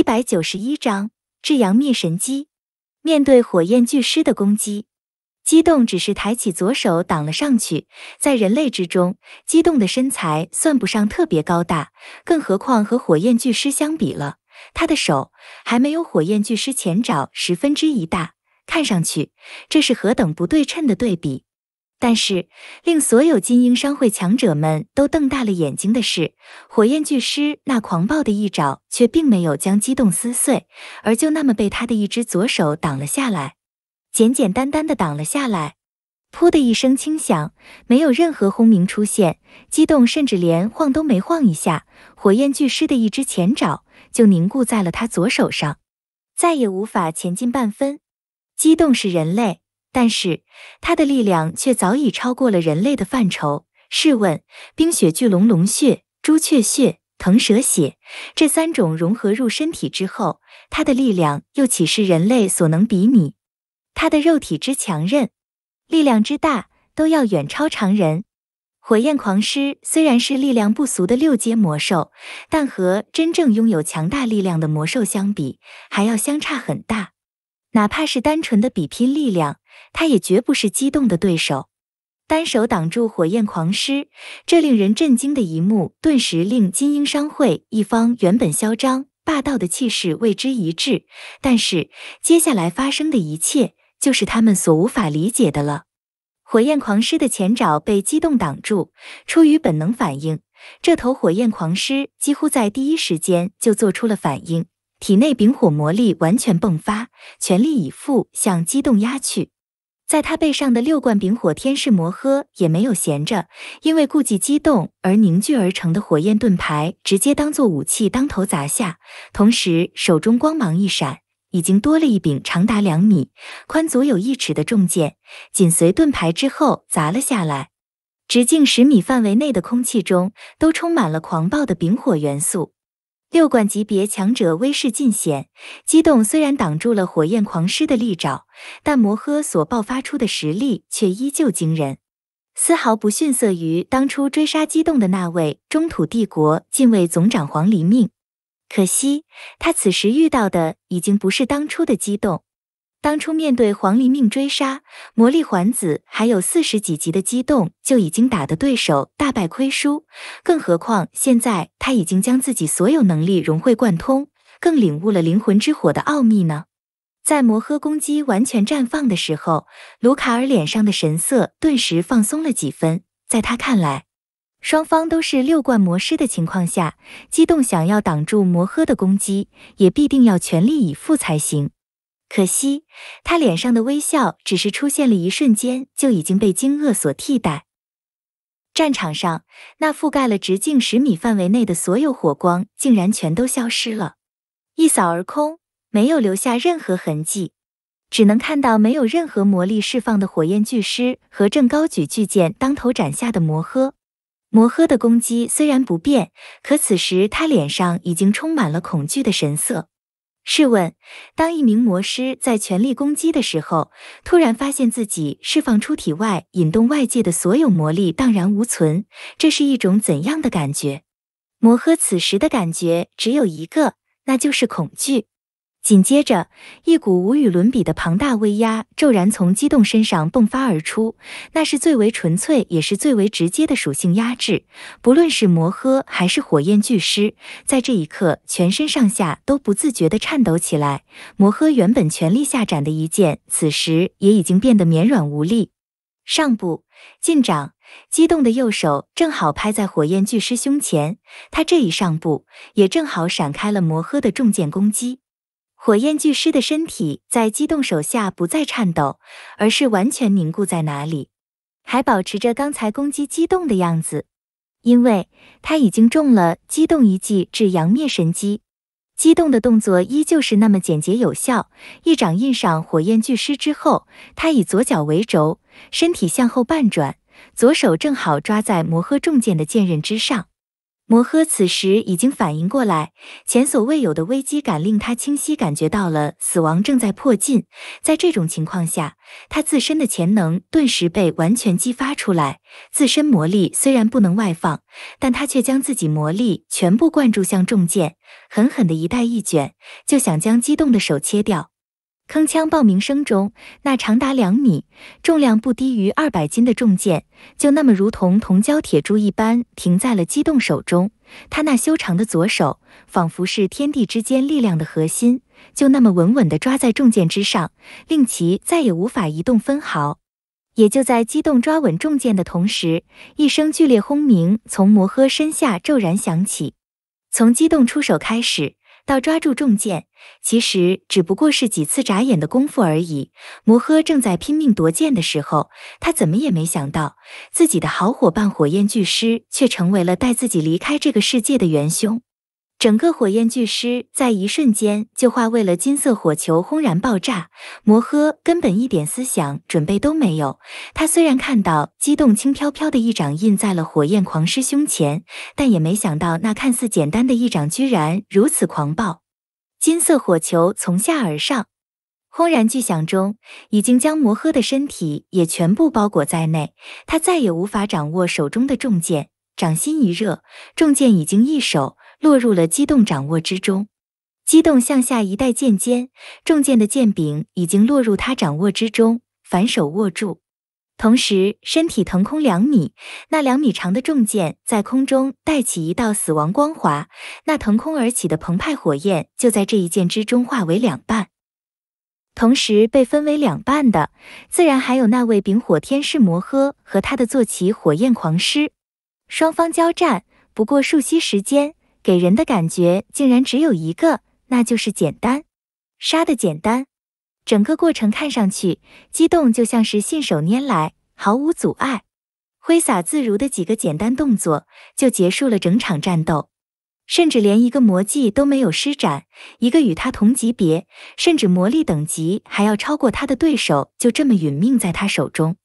一百九十一章至阳灭神机。面对火焰巨狮的攻击，激动只是抬起左手挡了上去。在人类之中，激动的身材算不上特别高大，更何况和火焰巨狮相比了，他的手还没有火焰巨狮前爪十分之一大。看上去，这是何等不对称的对比！但是，令所有精英商会强者们都瞪大了眼睛的是，火焰巨狮那狂暴的一爪却并没有将鸡动撕碎，而就那么被他的一只左手挡了下来，简简单单的挡了下来。噗的一声轻响，没有任何轰鸣出现，激动甚至连晃都没晃一下，火焰巨狮的一只前爪就凝固在了他左手上，再也无法前进半分。激动是人类。但是，他的力量却早已超过了人类的范畴。试问，冰雪巨龙龙血、朱雀血、腾蛇血这三种融合入身体之后，他的力量又岂是人类所能比拟？他的肉体之强韧，力量之大，都要远超常人。火焰狂狮虽然是力量不俗的六阶魔兽，但和真正拥有强大力量的魔兽相比，还要相差很大。哪怕是单纯的比拼力量，他也绝不是机动的对手，单手挡住火焰狂狮，这令人震惊的一幕顿时令金鹰商会一方原本嚣张霸道的气势为之一滞。但是接下来发生的一切就是他们所无法理解的了。火焰狂狮的前爪被机动挡住，出于本能反应，这头火焰狂狮几乎在第一时间就做出了反应，体内丙火魔力完全迸发，全力以赴向机动压去。在他背上的六罐丙火天士魔喝也没有闲着，因为顾忌激动而凝聚而成的火焰盾牌直接当做武器当头砸下，同时手中光芒一闪，已经多了一柄长达两米、宽足有一尺的重剑，紧随盾牌之后砸了下来。直径十米范围内的空气中都充满了狂暴的丙火元素。六冠级别强者威势尽显，激动虽然挡住了火焰狂狮的利爪，但摩诃所爆发出的实力却依旧惊人，丝毫不逊色于当初追杀激动的那位中土帝国禁卫总长黄离命。可惜他此时遇到的已经不是当初的激动。当初面对黄黎命追杀，魔力环子还有四十几级的激动就已经打得对手大败亏输，更何况现在他已经将自己所有能力融会贯通，更领悟了灵魂之火的奥秘呢。在魔诃攻击完全绽放的时候，卢卡尔脸上的神色顿时放松了几分。在他看来，双方都是六冠魔师的情况下，激动想要挡住魔诃的攻击，也必定要全力以赴才行。可惜，他脸上的微笑只是出现了一瞬间，就已经被惊愕所替代。战场上那覆盖了直径十米范围内的所有火光，竟然全都消失了，一扫而空，没有留下任何痕迹，只能看到没有任何魔力释放的火焰巨狮和正高举巨剑当头斩下的摩诃。摩诃的攻击虽然不变，可此时他脸上已经充满了恐惧的神色。试问，当一名魔师在全力攻击的时候，突然发现自己释放出体外、引动外界的所有魔力荡然无存，这是一种怎样的感觉？魔诃此时的感觉只有一个，那就是恐惧。紧接着，一股无与伦比的庞大威压骤然从机动身上迸发而出，那是最为纯粹也是最为直接的属性压制。不论是摩诃还是火焰巨狮，在这一刻全身上下都不自觉地颤抖起来。摩诃原本全力下斩的一剑，此时也已经变得绵软无力。上部进掌，激动的右手正好拍在火焰巨狮胸前，他这一上步也正好闪开了摩诃的重剑攻击。火焰巨狮的身体在激动手下不再颤抖，而是完全凝固在哪里，还保持着刚才攻击激动的样子，因为他已经中了激动一记至阳灭神击。激动的动作依旧是那么简洁有效，一掌印上火焰巨狮之后，他以左脚为轴，身体向后半转，左手正好抓在摩诃重剑的剑刃之上。摩诃此时已经反应过来，前所未有的危机感令他清晰感觉到了死亡正在迫近。在这种情况下，他自身的潜能顿时被完全激发出来。自身魔力虽然不能外放，但他却将自己魔力全部灌注向重剑，狠狠地一带一卷，就想将激动的手切掉。铿锵爆鸣声中，那长达两米、重量不低于二百斤的重剑，就那么如同铜浇铁铸一般停在了机动手中。他那修长的左手仿佛是天地之间力量的核心，就那么稳稳地抓在重剑之上，令其再也无法移动分毫。也就在机动抓稳重剑的同时，一声剧烈轰鸣从摩诃身下骤然响起。从机动出手开始。要抓住重剑，其实只不过是几次眨眼的功夫而已。摩诃正在拼命夺剑的时候，他怎么也没想到，自己的好伙伴火焰巨狮却成为了带自己离开这个世界的元凶。整个火焰巨狮在一瞬间就化为了金色火球，轰然爆炸。摩诃根本一点思想准备都没有。他虽然看到激动轻飘飘的一掌印在了火焰狂狮胸前，但也没想到那看似简单的一掌居然如此狂暴。金色火球从下而上，轰然巨响中，已经将摩诃的身体也全部包裹在内。他再也无法掌握手中的重剑，掌心一热，重剑已经一手。落入了机动掌握之中，机动向下一带剑尖，重剑的剑柄已经落入他掌握之中，反手握住，同时身体腾空两米，那两米长的重剑在空中带起一道死亡光华，那腾空而起的澎湃火焰就在这一剑之中化为两半，同时被分为两半的，自然还有那位丙火天师摩诃和他的坐骑火焰狂狮，双方交战不过数息时间。给人的感觉竟然只有一个，那就是简单，杀的简单。整个过程看上去，机动就像是信手拈来，毫无阻碍，挥洒自如的几个简单动作就结束了整场战斗，甚至连一个魔技都没有施展。一个与他同级别，甚至魔力等级还要超过他的对手，就这么殒命在他手中。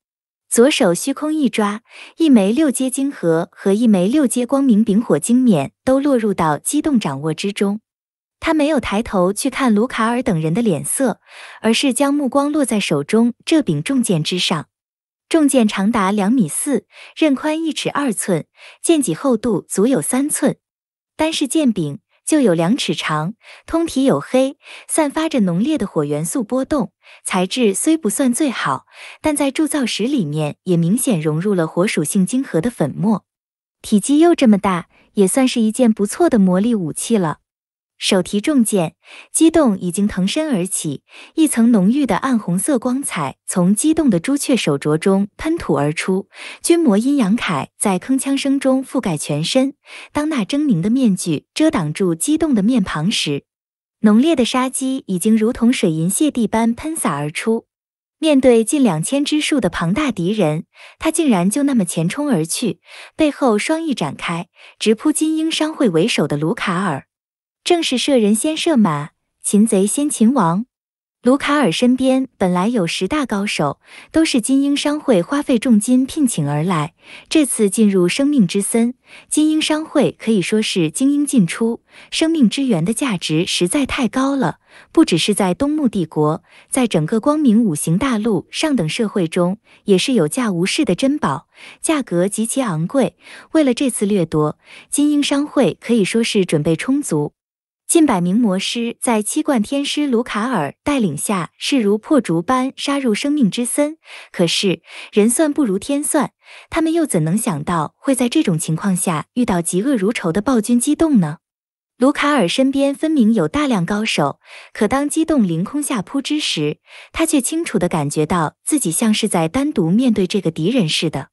左手虚空一抓，一枚六阶晶核和一枚六阶光明丙火晶冕都落入到机动掌握之中。他没有抬头去看卢卡尔等人的脸色，而是将目光落在手中这柄重剑之上。重剑长达两米四，刃宽一尺二寸，剑脊厚度足有三寸，单是剑柄。就有两尺长，通体黝黑，散发着浓烈的火元素波动。材质虽不算最好，但在铸造石里面也明显融入了火属性晶核的粉末。体积又这么大，也算是一件不错的魔力武器了。手提重剑，激动已经腾身而起，一层浓郁的暗红色光彩从激动的朱雀手镯中喷吐而出。君魔阴阳铠在铿锵声中覆盖全身。当那狰狞的面具遮挡住激动的面庞时，浓烈的杀机已经如同水银泻地般喷洒而出。面对近两千只数的庞大敌人，他竟然就那么前冲而去，背后双翼展开，直扑金鹰商会为首的卢卡尔。正是射人先射马，擒贼先擒王。卢卡尔身边本来有十大高手，都是金鹰商会花费重金聘请而来。这次进入生命之森，金鹰商会可以说是精英进出。生命之源的价值实在太高了，不只是在东木帝国，在整个光明五行大陆上等社会中，也是有价无市的珍宝，价格极其昂贵。为了这次掠夺，金鹰商会可以说是准备充足。近百名魔师在七冠天师卢卡尔带领下势如破竹般杀入生命之森，可是人算不如天算，他们又怎能想到会在这种情况下遇到嫉恶如仇的暴君激动呢？卢卡尔身边分明有大量高手，可当激动凌空下扑之时，他却清楚地感觉到自己像是在单独面对这个敌人似的。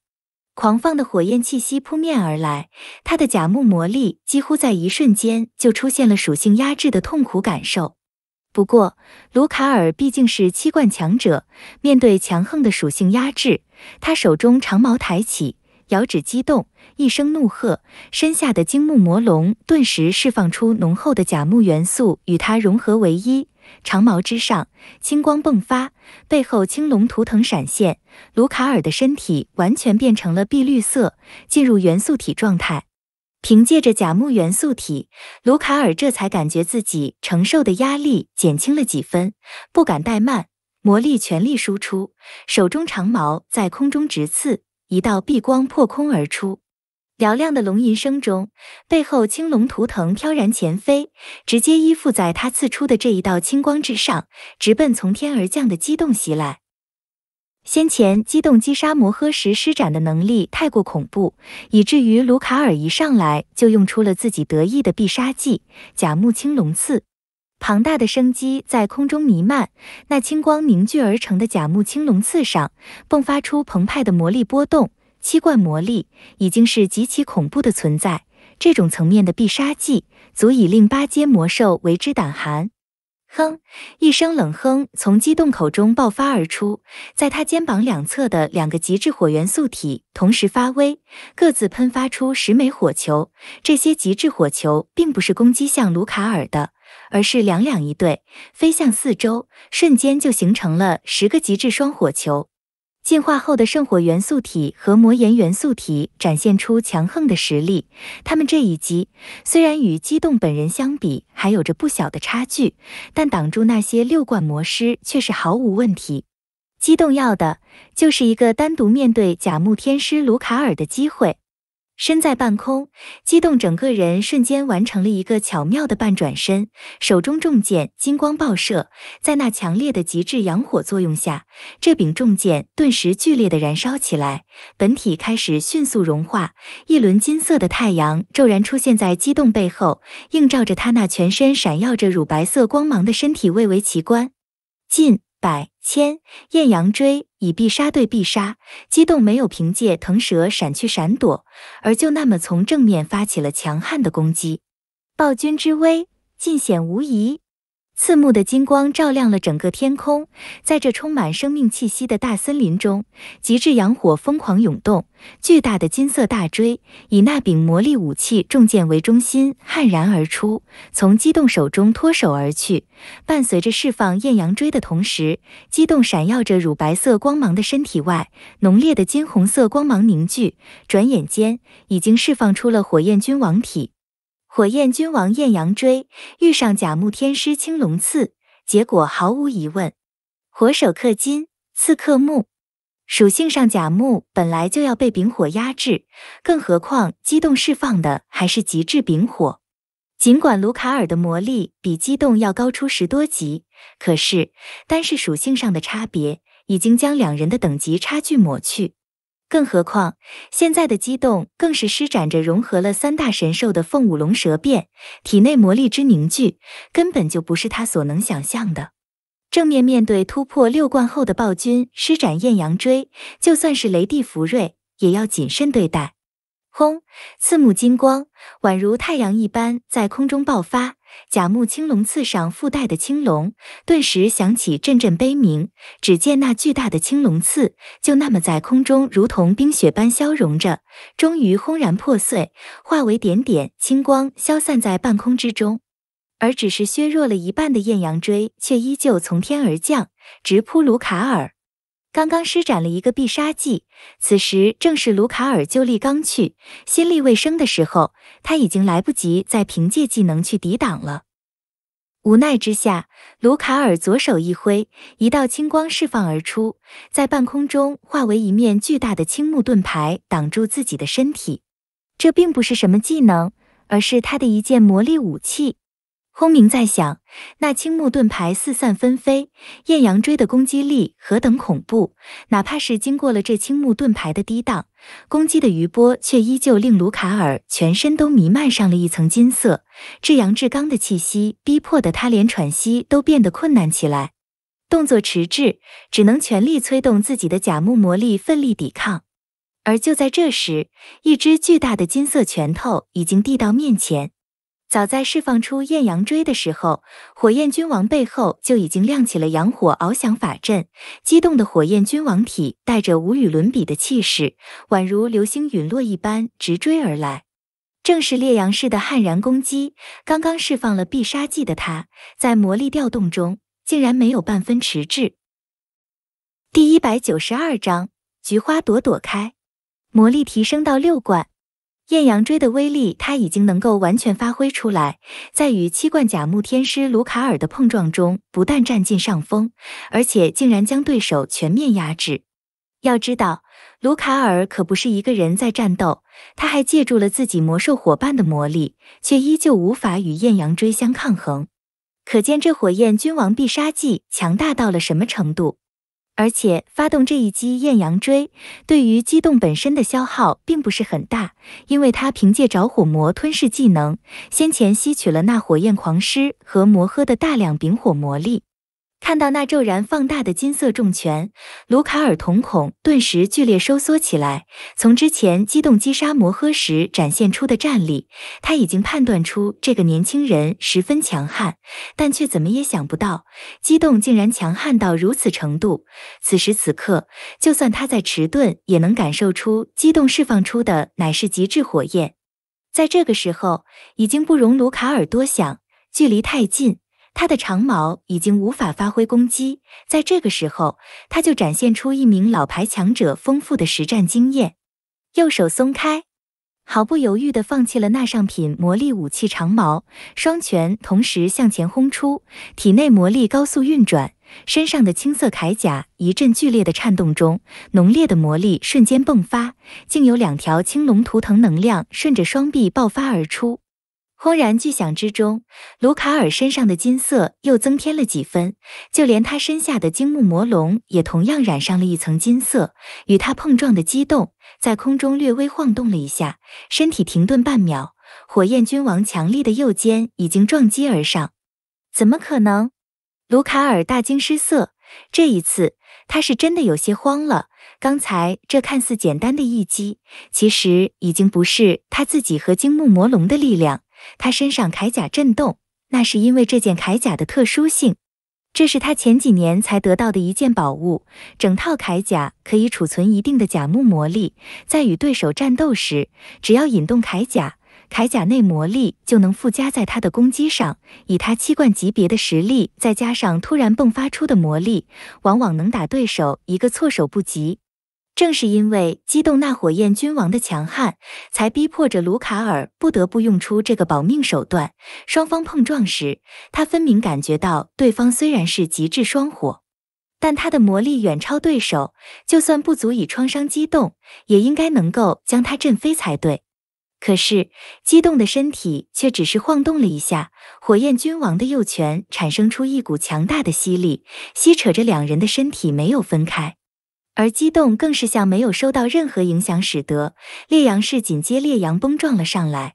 狂放的火焰气息扑面而来，他的甲木魔力几乎在一瞬间就出现了属性压制的痛苦感受。不过，卢卡尔毕竟是七冠强者，面对强横的属性压制，他手中长矛抬起，遥指激动，一声怒喝，身下的金木魔龙顿时释放出浓厚的甲木元素，与他融合为一。长矛之上，青光迸发，背后青龙图腾闪现，卢卡尔的身体完全变成了碧绿色，进入元素体状态。凭借着甲木元素体，卢卡尔这才感觉自己承受的压力减轻了几分，不敢怠慢，魔力全力输出，手中长矛在空中直刺，一道碧光破空而出。嘹亮的龙吟声中，背后青龙图腾飘然前飞，直接依附在他刺出的这一道青光之上，直奔从天而降的机动袭来。先前机动击杀摩诃时施展的能力太过恐怖，以至于卢卡尔一上来就用出了自己得意的必杀技——甲木青龙刺。庞大的生机在空中弥漫，那青光凝聚而成的甲木青龙刺上，迸发出澎湃的魔力波动。七冠魔力已经是极其恐怖的存在，这种层面的必杀技足以令八阶魔兽为之胆寒。哼！一声冷哼从机动口中爆发而出，在他肩膀两侧的两个极致火元素体同时发威，各自喷发出十枚火球。这些极致火球并不是攻击向卢卡尔的，而是两两一对，飞向四周，瞬间就形成了十个极致双火球。进化后的圣火元素体和魔岩元素体展现出强横的实力，他们这一击虽然与机动本人相比还有着不小的差距，但挡住那些六冠魔师却是毫无问题。机动要的就是一个单独面对甲木天师卢卡尔的机会。身在半空，激动整个人瞬间完成了一个巧妙的半转身，手中重剑金光爆射，在那强烈的极致阳火作用下，这柄重剑顿时剧烈的燃烧起来，本体开始迅速融化，一轮金色的太阳骤然出现在激动背后，映照着他那全身闪耀着乳白色光芒的身体，蔚为奇观。进。百千艳阳锥以必杀对必杀，激动没有凭借腾蛇闪去闪躲，而就那么从正面发起了强悍的攻击，暴君之威尽显无疑。刺目的金光照亮了整个天空，在这充满生命气息的大森林中，极致阳火疯狂涌动，巨大的金色大锥以那柄魔力武器重剑为中心，悍然而出，从机动手中脱手而去。伴随着释放艳阳锥的同时，机动闪耀着乳白色光芒的身体外，浓烈的金红色光芒凝聚，转眼间已经释放出了火焰君王体。火焰君王艳阳锥遇上甲木天师青龙刺，结果毫无疑问，火手克金，刺克木，属性上甲木本来就要被丙火压制，更何况机动释放的还是极致丙火。尽管卢卡尔的魔力比机动要高出十多级，可是单是属性上的差别，已经将两人的等级差距抹去。更何况，现在的机动更是施展着融合了三大神兽的凤舞龙蛇变，体内魔力之凝聚根本就不是他所能想象的。正面面对突破六冠后的暴君施展艳阳锥，就算是雷帝福瑞也要谨慎对待。轰！刺目金光宛如太阳一般在空中爆发。甲木青龙刺上附带的青龙，顿时响起阵阵悲鸣。只见那巨大的青龙刺，就那么在空中如同冰雪般消融着，终于轰然破碎，化为点点青光，消散在半空之中。而只是削弱了一半的艳阳锥，却依旧从天而降，直扑卢卡尔。刚刚施展了一个必杀技，此时正是卢卡尔旧力刚去、新力未生的时候，他已经来不及再凭借技能去抵挡了。无奈之下，卢卡尔左手一挥，一道青光释放而出，在半空中化为一面巨大的青木盾牌，挡住自己的身体。这并不是什么技能，而是他的一件魔力武器。轰鸣在响，那青木盾牌四散纷飞。艳阳锥的攻击力何等恐怖！哪怕是经过了这青木盾牌的抵挡，攻击的余波却依旧令卢卡尔全身都弥漫上了一层金色，至阳至刚的气息逼迫得他连喘息都变得困难起来，动作迟滞，只能全力催动自己的甲木魔力奋力抵抗。而就在这时，一只巨大的金色拳头已经递到面前。早在释放出艳阳锥的时候，火焰君王背后就已经亮起了阳火翱翔法阵，激动的火焰君王体带着无与伦比的气势，宛如流星陨落一般直追而来。正是烈阳式的悍然攻击，刚刚释放了必杀技的他，在魔力调动中竟然没有半分迟滞。第一百九十二章：菊花朵朵开，魔力提升到六冠。艳阳锥的威力，他已经能够完全发挥出来，在与七冠甲木天师卢卡尔的碰撞中，不但占尽上风，而且竟然将对手全面压制。要知道，卢卡尔可不是一个人在战斗，他还借助了自己魔兽伙伴的魔力，却依旧无法与艳阳锥相抗衡。可见这火焰君王必杀技强大到了什么程度。而且发动这一击艳阳锥，对于机动本身的消耗并不是很大，因为它凭借着火魔吞噬技能，先前吸取了那火焰狂狮和魔喝的大量丙火魔力。看到那骤然放大的金色重拳，卢卡尔瞳孔顿时剧烈收缩起来。从之前机动击杀摩诃时展现出的战力，他已经判断出这个年轻人十分强悍，但却怎么也想不到，机动竟然强悍到如此程度。此时此刻，就算他在迟钝，也能感受出机动释放出的乃是极致火焰。在这个时候，已经不容卢卡尔多想，距离太近。他的长矛已经无法发挥攻击，在这个时候，他就展现出一名老牌强者丰富的实战经验。右手松开，毫不犹豫地放弃了那上品魔力武器长矛，双拳同时向前轰出，体内魔力高速运转，身上的青色铠甲一阵剧烈的颤动中，浓烈的魔力瞬间迸发，竟有两条青龙图腾能量顺着双臂爆发而出。轰然巨响之中，卢卡尔身上的金色又增添了几分，就连他身下的金木魔龙也同样染上了一层金色。与他碰撞的激动在空中略微晃动了一下，身体停顿半秒。火焰君王强力的右肩已经撞击而上，怎么可能？卢卡尔大惊失色，这一次他是真的有些慌了。刚才这看似简单的一击，其实已经不是他自己和金木魔龙的力量。他身上铠甲震动，那是因为这件铠甲的特殊性。这是他前几年才得到的一件宝物，整套铠甲可以储存一定的甲木魔力。在与对手战斗时，只要引动铠甲，铠甲内魔力就能附加在他的攻击上。以他七冠级别的实力，再加上突然迸发出的魔力，往往能打对手一个措手不及。正是因为激动，那火焰君王的强悍，才逼迫着卢卡尔不得不用出这个保命手段。双方碰撞时，他分明感觉到，对方虽然是极致双火，但他的魔力远超对手，就算不足以创伤激动，也应该能够将他震飞才对。可是，激动的身体却只是晃动了一下，火焰君王的右拳产生出一股强大的吸力，吸扯着两人的身体没有分开。而激动更是像没有受到任何影响，使得烈阳式紧接烈阳崩撞了上来。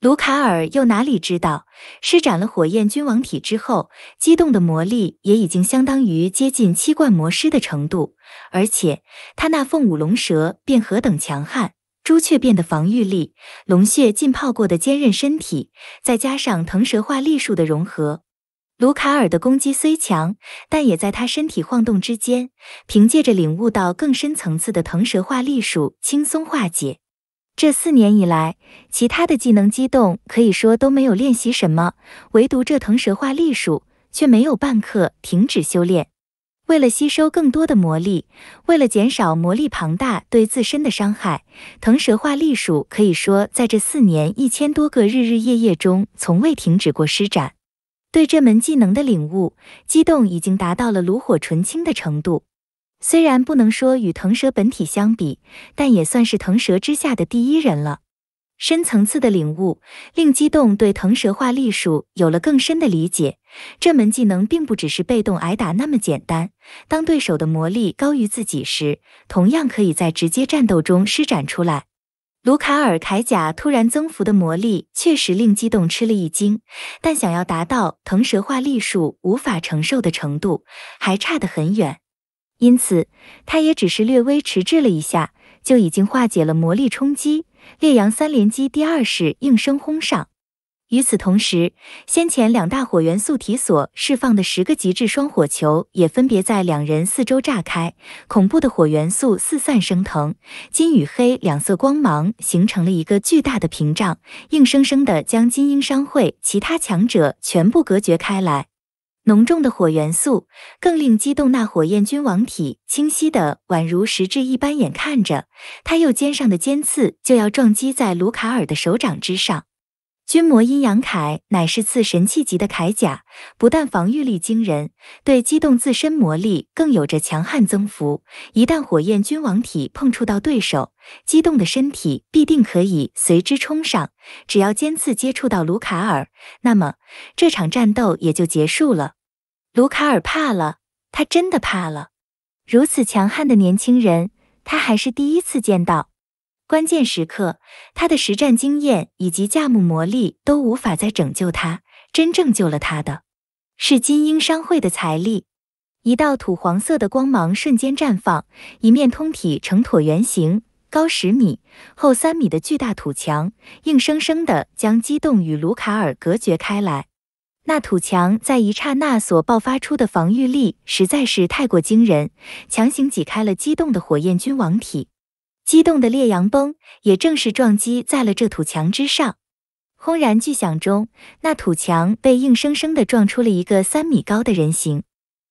卢卡尔又哪里知道，施展了火焰君王体之后，激动的魔力也已经相当于接近七冠魔师的程度，而且他那凤舞龙蛇变何等强悍，朱雀变的防御力，龙血浸泡过的坚韧身体，再加上腾蛇化力术的融合。卢卡尔的攻击虽强，但也在他身体晃动之间，凭借着领悟到更深层次的藤蛇化力术，轻松化解。这四年以来，其他的技能机动可以说都没有练习什么，唯独这藤蛇化力术却没有半刻停止修炼。为了吸收更多的魔力，为了减少魔力庞大对自身的伤害，藤蛇化力术可以说在这四年一千多个日日夜夜中，从未停止过施展。对这门技能的领悟，机动已经达到了炉火纯青的程度。虽然不能说与腾蛇本体相比，但也算是腾蛇之下的第一人了。深层次的领悟，令机动对腾蛇化力术有了更深的理解。这门技能并不只是被动挨打那么简单。当对手的魔力高于自己时，同样可以在直接战斗中施展出来。卢卡尔铠甲突然增幅的魔力确实令激动吃了一惊，但想要达到腾蛇化力术无法承受的程度，还差得很远。因此，他也只是略微迟滞了一下，就已经化解了魔力冲击。烈阳三连击第二式应声轰上。与此同时，先前两大火元素体所释放的十个极致双火球也分别在两人四周炸开，恐怖的火元素四散升腾，金与黑两色光芒形成了一个巨大的屏障，硬生生的将精英商会其他强者全部隔绝开来。浓重的火元素更令激动那火焰君王体清晰的宛如实质一般，眼看着他右肩上的尖刺就要撞击在卢卡尔的手掌之上。君魔阴阳铠乃是次神器级的铠甲，不但防御力惊人，对机动自身魔力更有着强悍增幅。一旦火焰君王体碰触到对手，机动的身体必定可以随之冲上。只要尖刺接触到卢卡尔，那么这场战斗也就结束了。卢卡尔怕了，他真的怕了。如此强悍的年轻人，他还是第一次见到。关键时刻，他的实战经验以及架木魔力都无法再拯救他。真正救了他的，是金鹰商会的财力。一道土黄色的光芒瞬间绽放，一面通体呈椭圆形、高十米、厚三米的巨大土墙，硬生生的将机动与卢卡尔隔绝开来。那土墙在一刹那所爆发出的防御力，实在是太过惊人，强行挤开了机动的火焰君王体。激动的烈阳崩也正式撞击在了这土墙之上，轰然巨响中，那土墙被硬生生的撞出了一个三米高的人形。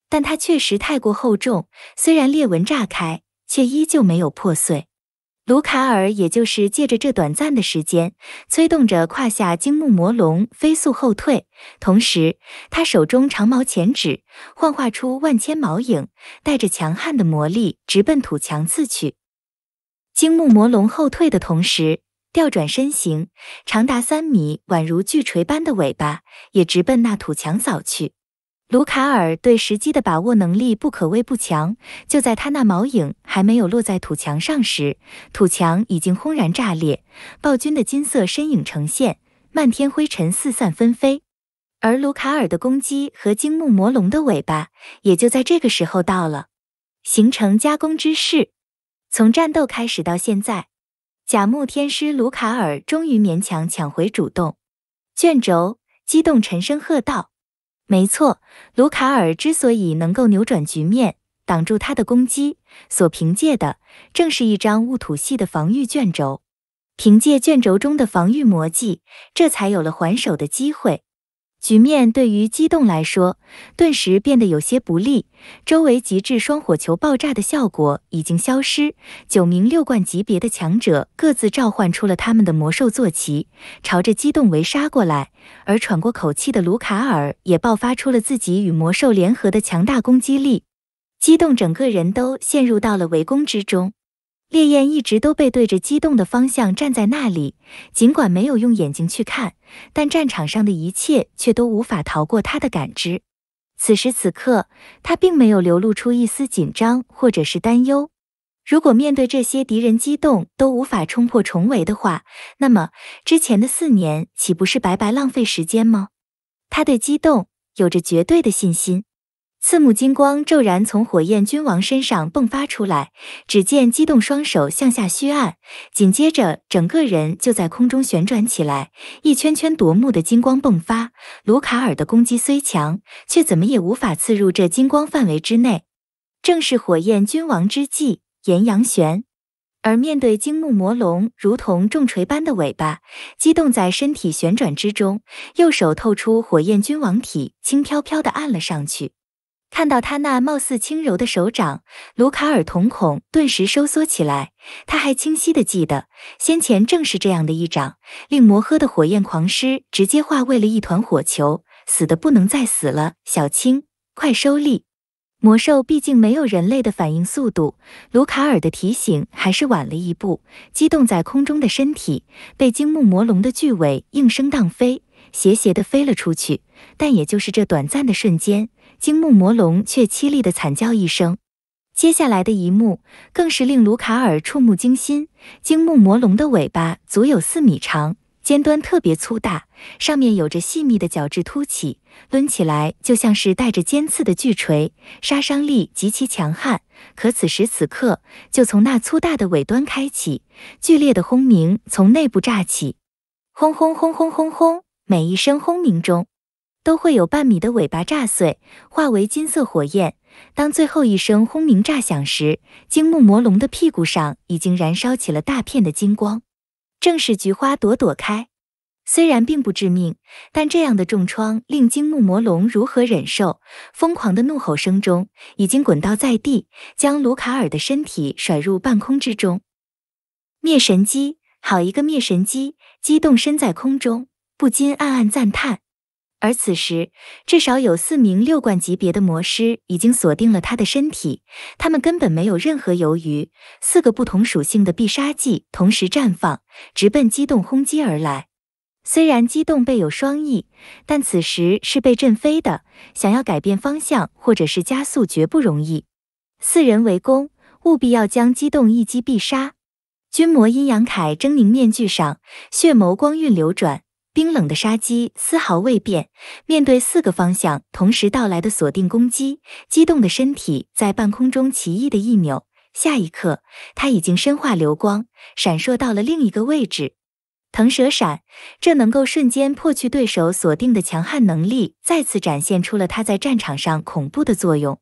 但它确实太过厚重，虽然裂纹炸开，却依旧没有破碎。卢卡尔也就是借着这短暂的时间，催动着胯下金木魔龙飞速后退，同时他手中长矛前指，幻化出万千矛影，带着强悍的魔力直奔土墙刺去。金木魔龙后退的同时，调转身形，长达三米、宛如巨锤般的尾巴也直奔那土墙扫去。卢卡尔对时机的把握能力不可谓不强。就在他那矛影还没有落在土墙上时，土墙已经轰然炸裂，暴君的金色身影呈现，漫天灰尘四散纷飞。而卢卡尔的攻击和金木魔龙的尾巴也就在这个时候到了，形成加攻之势。从战斗开始到现在，甲木天师卢卡尔终于勉强抢回主动。卷轴激动沉声喝道：“没错，卢卡尔之所以能够扭转局面，挡住他的攻击，所凭借的正是一张雾土系的防御卷轴。凭借卷轴中的防御魔技，这才有了还手的机会。”局面对于机动来说，顿时变得有些不利。周围极致双火球爆炸的效果已经消失，九名六冠级别的强者各自召唤出了他们的魔兽坐骑，朝着机动围杀过来。而喘过口气的卢卡尔也爆发出了自己与魔兽联合的强大攻击力，机动整个人都陷入到了围攻之中。烈焰一直都背对着激动的方向站在那里，尽管没有用眼睛去看，但战场上的一切却都无法逃过他的感知。此时此刻，他并没有流露出一丝紧张或者是担忧。如果面对这些敌人，激动都无法冲破重围的话，那么之前的四年岂不是白白浪费时间吗？他对激动有着绝对的信心。刺目金光骤然从火焰君王身上迸发出来，只见激动双手向下虚按，紧接着整个人就在空中旋转起来，一圈圈夺目的金光迸发。卢卡尔的攻击虽强，却怎么也无法刺入这金光范围之内。正是火焰君王之技炎阳旋，而面对金木魔龙如同重锤般的尾巴，激动在身体旋转之中，右手透出火焰君王体，轻飘飘的按了上去。看到他那貌似轻柔的手掌，卢卡尔瞳孔顿时收缩起来。他还清晰的记得，先前正是这样的一掌，令摩诃的火焰狂狮直接化为了一团火球，死的不能再死了。小青，快收力！魔兽毕竟没有人类的反应速度，卢卡尔的提醒还是晚了一步。激动在空中的身体被惊木魔龙的巨尾应声荡飞，斜斜的飞了出去。但也就是这短暂的瞬间。金木魔龙却凄厉地惨叫一声，接下来的一幕更是令卢卡尔触目惊心。金木魔龙的尾巴足有四米长，尖端特别粗大，上面有着细密的角质凸起，抡起来就像是带着尖刺的巨锤，杀伤力极其强悍。可此时此刻，就从那粗大的尾端开启，剧烈的轰鸣从内部炸起，轰轰轰轰轰轰，每一声轰鸣中。都会有半米的尾巴炸碎，化为金色火焰。当最后一声轰鸣炸响时，金木魔龙的屁股上已经燃烧起了大片的金光。正是菊花朵朵开，虽然并不致命，但这样的重创令金木魔龙如何忍受？疯狂的怒吼声中，已经滚倒在地，将卢卡尔的身体甩入半空之中。灭神机，好一个灭神机！激动身在空中，不禁暗暗赞叹。而此时，至少有四名六冠级别的魔师已经锁定了他的身体，他们根本没有任何犹豫，四个不同属性的必杀技同时绽放，直奔机动轰击而来。虽然机动背有双翼，但此时是被震飞的，想要改变方向或者是加速绝不容易。四人围攻，务必要将机动一击必杀。君魔阴阳铠狰狞面具上，血眸光晕流转。冰冷的杀机丝毫未变，面对四个方向同时到来的锁定攻击，激动的身体在半空中奇异的一扭，下一刻他已经身化流光，闪烁到了另一个位置。腾蛇闪，这能够瞬间破去对手锁定的强悍能力，再次展现出了他在战场上恐怖的作用。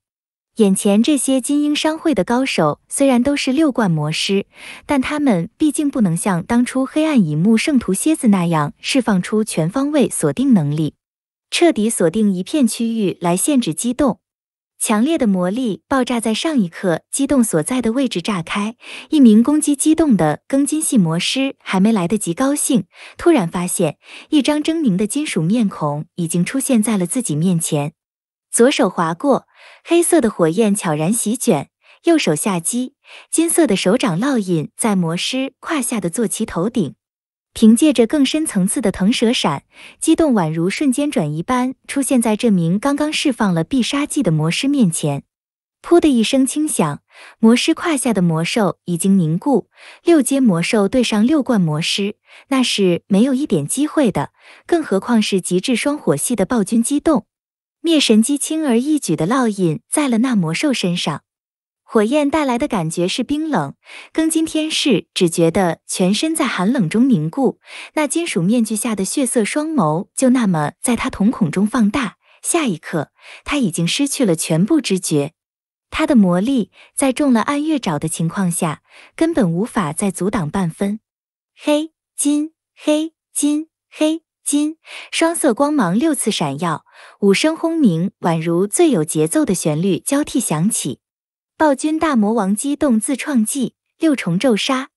眼前这些精英商会的高手虽然都是六冠魔师，但他们毕竟不能像当初黑暗乙木圣徒蝎子那样释放出全方位锁定能力，彻底锁定一片区域来限制机动。强烈的魔力爆炸在上一刻机动所在的位置炸开，一名攻击机动的更金系魔师还没来得及高兴，突然发现一张狰狞的金属面孔已经出现在了自己面前，左手划过。黑色的火焰悄然席卷，右手下击，金色的手掌烙印在魔师胯下的坐骑头顶。凭借着更深层次的腾蛇闪，机动宛如瞬间转移般出现在这名刚刚释放了必杀技的魔师面前。噗的一声轻响，魔师胯下的魔兽已经凝固。六阶魔兽对上六冠魔师，那是没有一点机会的，更何况是极致双火系的暴君机动。灭神机轻而易举的烙印在了那魔兽身上，火焰带来的感觉是冰冷。庚金天士只觉得全身在寒冷中凝固，那金属面具下的血色双眸就那么在他瞳孔中放大。下一刻，他已经失去了全部知觉。他的魔力在中了暗月爪的情况下，根本无法再阻挡半分。黑金黑金黑。金双色光芒六次闪耀，五声轰鸣，宛如最有节奏的旋律交替响起。暴君大魔王机动自创技六重咒杀。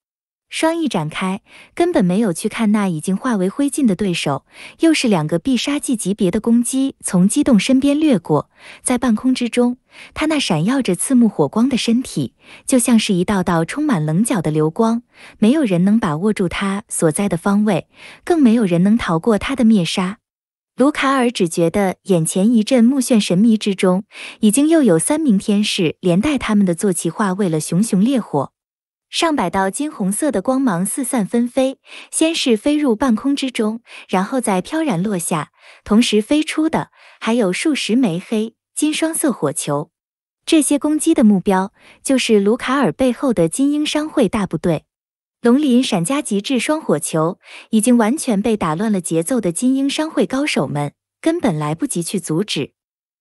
双翼展开，根本没有去看那已经化为灰烬的对手，又是两个必杀技级别的攻击从机动身边掠过，在半空之中，他那闪耀着刺目火光的身体就像是一道道充满棱角的流光，没有人能把握住他所在的方位，更没有人能逃过他的灭杀。卢卡尔只觉得眼前一阵目眩神迷之中，已经又有三名天使连带他们的坐骑化为了熊熊烈火。上百道金红色的光芒四散纷飞，先是飞入半空之中，然后再飘然落下。同时飞出的还有数十枚黑金双色火球。这些攻击的目标就是卢卡尔背后的精英商会大部队。龙鳞闪加极致双火球，已经完全被打乱了节奏的精英商会高手们根本来不及去阻止。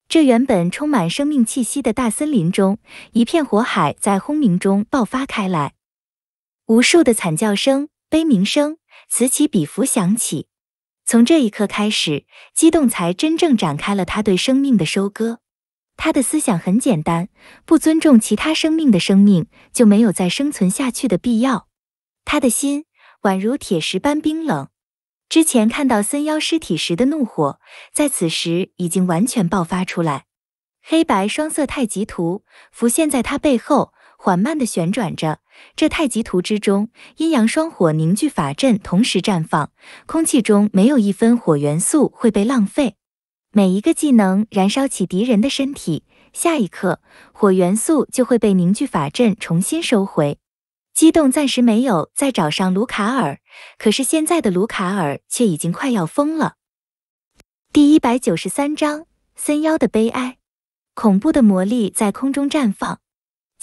这原本充满生命气息的大森林中，一片火海在轰鸣中爆发开来。无数的惨叫声、悲鸣声此起彼伏响起。从这一刻开始，姬动才真正展开了他对生命的收割。他的思想很简单：不尊重其他生命的生命，就没有再生存下去的必要。他的心宛如铁石般冰冷。之前看到森妖尸体时的怒火，在此时已经完全爆发出来。黑白双色太极图浮现在他背后，缓慢地旋转着。这太极图之中，阴阳双火凝聚法阵同时绽放，空气中没有一分火元素会被浪费。每一个技能燃烧起敌人的身体，下一刻火元素就会被凝聚法阵重新收回。机动暂时没有再找上卢卡尔，可是现在的卢卡尔却已经快要疯了。第一百九十三章：森妖的悲哀。恐怖的魔力在空中绽放。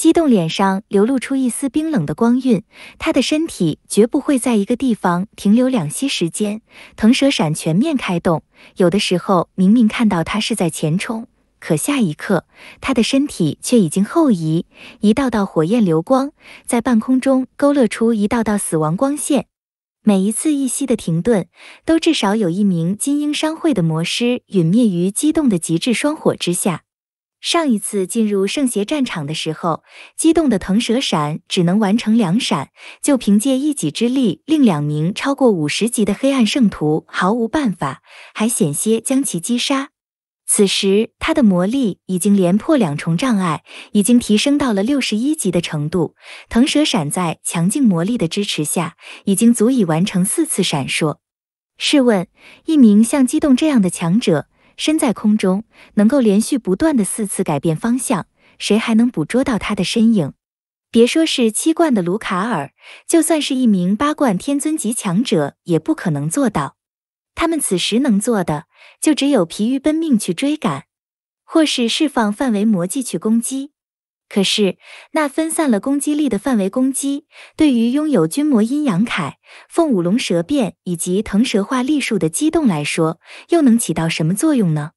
激动脸上流露出一丝冰冷的光晕，他的身体绝不会在一个地方停留两息时间。腾蛇闪全面开动，有的时候明明看到他是在前冲，可下一刻他的身体却已经后移。一道道火焰流光在半空中勾勒出一道道死亡光线，每一次一息的停顿，都至少有一名金鹰商会的魔师陨灭于激动的极致双火之下。上一次进入圣邪战场的时候，机动的腾蛇闪只能完成两闪，就凭借一己之力令两名超过五十级的黑暗圣徒毫无办法，还险些将其击杀。此时，他的魔力已经连破两重障碍，已经提升到了六十一级的程度。腾蛇闪在强劲魔力的支持下，已经足以完成四次闪烁。试问，一名像机动这样的强者？身在空中，能够连续不断的四次改变方向，谁还能捕捉到他的身影？别说是七冠的卢卡尔，就算是一名八冠天尊级强者，也不可能做到。他们此时能做的，就只有疲于奔命去追赶，或是释放范围魔技去攻击。可是，那分散了攻击力的范围攻击，对于拥有军魔阴阳铠、凤舞龙蛇变以及腾蛇化力术的机动来说，又能起到什么作用呢？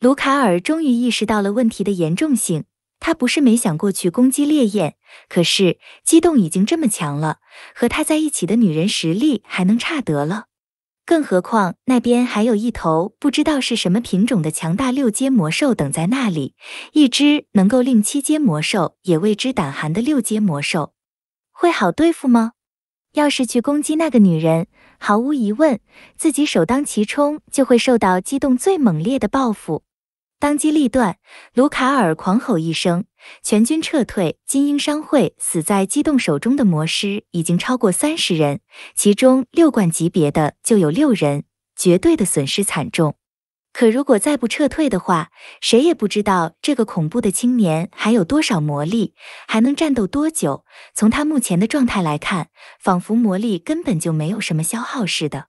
卢卡尔终于意识到了问题的严重性。他不是没想过去攻击烈焰，可是机动已经这么强了，和他在一起的女人实力还能差得了？更何况那边还有一头不知道是什么品种的强大六阶魔兽等在那里，一只能够令七阶魔兽也为之胆寒的六阶魔兽，会好对付吗？要是去攻击那个女人，毫无疑问，自己首当其冲就会受到激动最猛烈的报复。当机立断，卢卡尔狂吼一声，全军撤退。精英商会死在机动手中的魔师已经超过三十人，其中六冠级别的就有六人，绝对的损失惨重。可如果再不撤退的话，谁也不知道这个恐怖的青年还有多少魔力，还能战斗多久。从他目前的状态来看，仿佛魔力根本就没有什么消耗似的。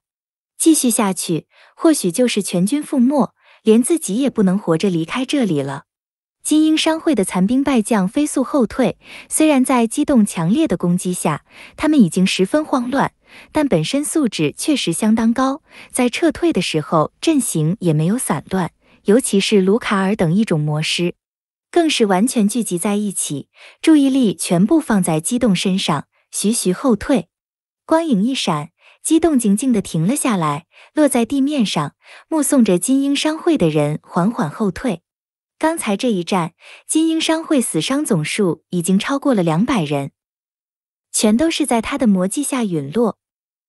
继续下去，或许就是全军覆没。连自己也不能活着离开这里了。金鹰商会的残兵败将飞速后退，虽然在机动强烈的攻击下，他们已经十分慌乱，但本身素质确实相当高，在撤退的时候阵型也没有散乱，尤其是卢卡尔等一种魔师，更是完全聚集在一起，注意力全部放在机动身上，徐徐后退。光影一闪。激动静静的停了下来，落在地面上，目送着金鹰商会的人缓缓后退。刚才这一战，金鹰商会死伤总数已经超过了两百人，全都是在他的魔技下陨落。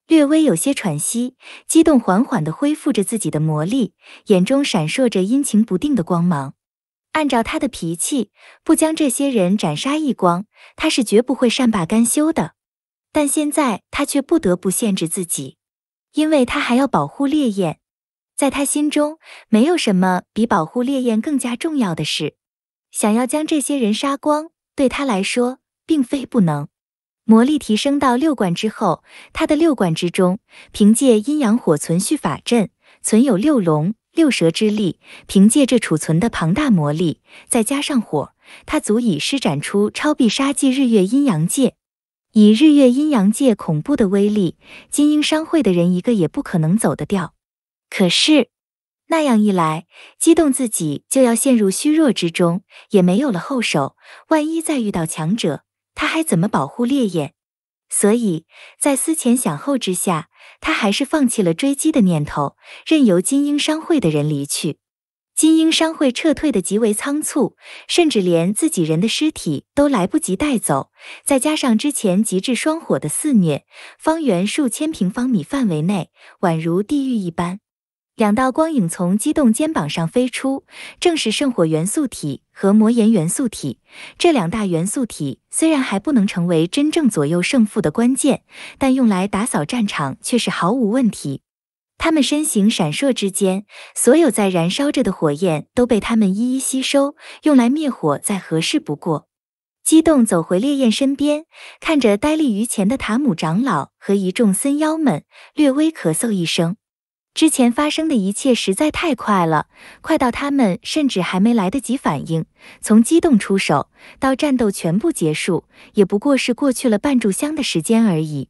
略微有些喘息，激动缓缓的恢复着自己的魔力，眼中闪烁着阴晴不定的光芒。按照他的脾气，不将这些人斩杀一光，他是绝不会善罢甘休的。但现在他却不得不限制自己，因为他还要保护烈焰。在他心中，没有什么比保护烈焰更加重要的事。想要将这些人杀光，对他来说并非不能。魔力提升到六冠之后，他的六冠之中，凭借阴阳火存续法阵，存有六龙六蛇之力。凭借这储存的庞大魔力，再加上火，他足以施展出超必杀技——日月阴阳界。以日月阴阳界恐怖的威力，金鹰商会的人一个也不可能走得掉。可是，那样一来，激动自己就要陷入虚弱之中，也没有了后手。万一再遇到强者，他还怎么保护烈焰？所以在思前想后之下，他还是放弃了追击的念头，任由金鹰商会的人离去。金鹰商会撤退的极为仓促，甚至连自己人的尸体都来不及带走。再加上之前极致双火的肆虐，方圆数千平方米范围内宛如地狱一般。两道光影从机动肩膀上飞出，正是圣火元素体和魔炎元素体。这两大元素体虽然还不能成为真正左右胜负的关键，但用来打扫战场却是毫无问题。他们身形闪烁之间，所有在燃烧着的火焰都被他们一一吸收，用来灭火再合适不过。激动走回烈焰身边，看着呆立于前的塔姆长老和一众森妖们，略微咳嗽一声。之前发生的一切实在太快了，快到他们甚至还没来得及反应。从激动出手到战斗全部结束，也不过是过去了半炷香的时间而已。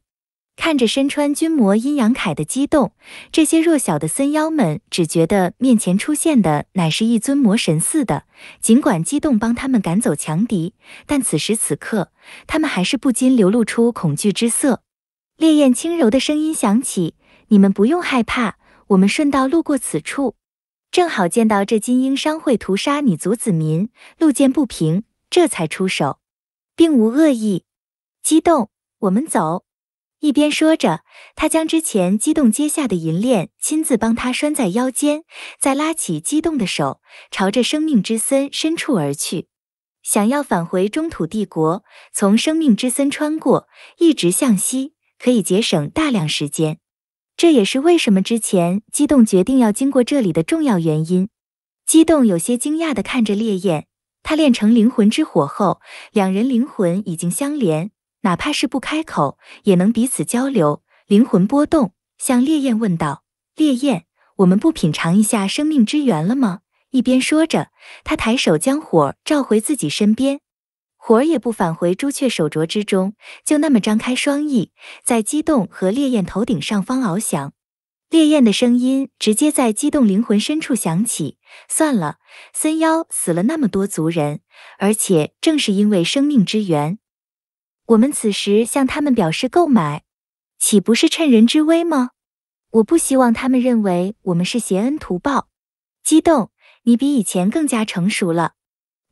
看着身穿君魔阴阳铠的激动，这些弱小的森妖们只觉得面前出现的乃是一尊魔神似的。尽管激动帮他们赶走强敌，但此时此刻，他们还是不禁流露出恐惧之色。烈焰轻柔的声音响起：“你们不用害怕，我们顺道路过此处，正好见到这金鹰商会屠杀女族子民，路见不平，这才出手，并无恶意。”激动，我们走。一边说着，他将之前激动接下的银链亲自帮他拴在腰间，再拉起激动的手，朝着生命之森深处而去。想要返回中土帝国，从生命之森穿过，一直向西，可以节省大量时间。这也是为什么之前激动决定要经过这里的重要原因。激动有些惊讶的看着烈焰，他炼成灵魂之火后，两人灵魂已经相连。哪怕是不开口，也能彼此交流。灵魂波动向烈焰问道：“烈焰，我们不品尝一下生命之源了吗？”一边说着，他抬手将火儿召回自己身边，火儿也不返回朱雀手镯之中，就那么张开双翼，在激动和烈焰头顶上方翱翔。烈焰的声音直接在激动灵魂深处响起：“算了，森妖死了那么多族人，而且正是因为生命之源。”我们此时向他们表示购买，岂不是趁人之危吗？我不希望他们认为我们是邪恩图报。激动，你比以前更加成熟了。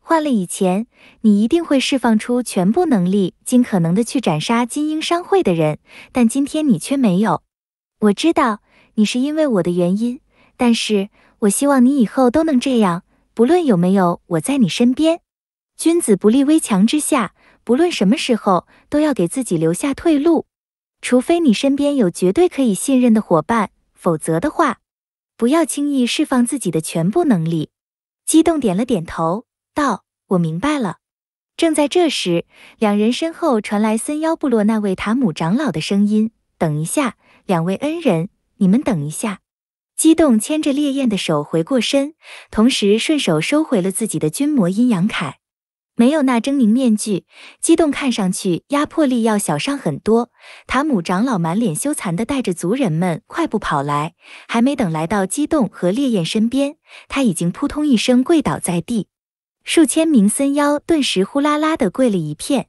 换了以前，你一定会释放出全部能力，尽可能的去斩杀金鹰商会的人。但今天你却没有。我知道你是因为我的原因，但是我希望你以后都能这样，不论有没有我在你身边。君子不立危墙之下。不论什么时候，都要给自己留下退路。除非你身边有绝对可以信任的伙伴，否则的话，不要轻易释放自己的全部能力。激动点了点头，道：“我明白了。”正在这时，两人身后传来森妖部落那位塔姆长老的声音：“等一下，两位恩人，你们等一下。”激动牵着烈焰的手回过身，同时顺手收回了自己的君魔阴阳铠。没有那狰狞面具，激动看上去压迫力要小上很多。塔姆长老满脸羞惭地带着族人们快步跑来，还没等来到激动和烈焰身边，他已经扑通一声跪倒在地。数千名森妖顿时呼啦啦地跪了一片。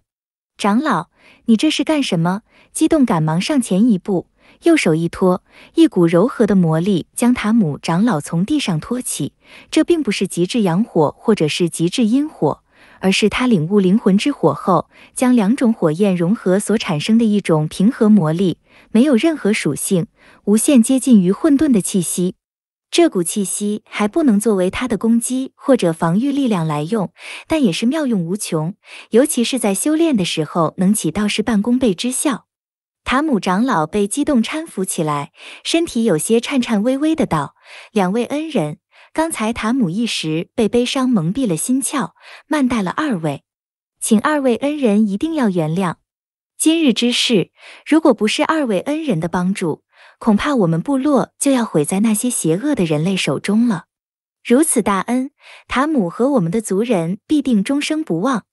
长老，你这是干什么？激动赶忙上前一步，右手一托，一股柔和的魔力将塔姆长老从地上托起。这并不是极致阳火，或者是极致阴火。而是他领悟灵魂之火后，将两种火焰融合所产生的一种平和魔力，没有任何属性，无限接近于混沌的气息。这股气息还不能作为他的攻击或者防御力量来用，但也是妙用无穷，尤其是在修炼的时候，能起到事半功倍之效。塔姆长老被激动搀扶起来，身体有些颤颤巍巍的道：“两位恩人。”刚才塔姆一时被悲伤蒙蔽了心窍，慢待了二位，请二位恩人一定要原谅。今日之事，如果不是二位恩人的帮助，恐怕我们部落就要毁在那些邪恶的人类手中了。如此大恩，塔姆和我们的族人必定终生不忘。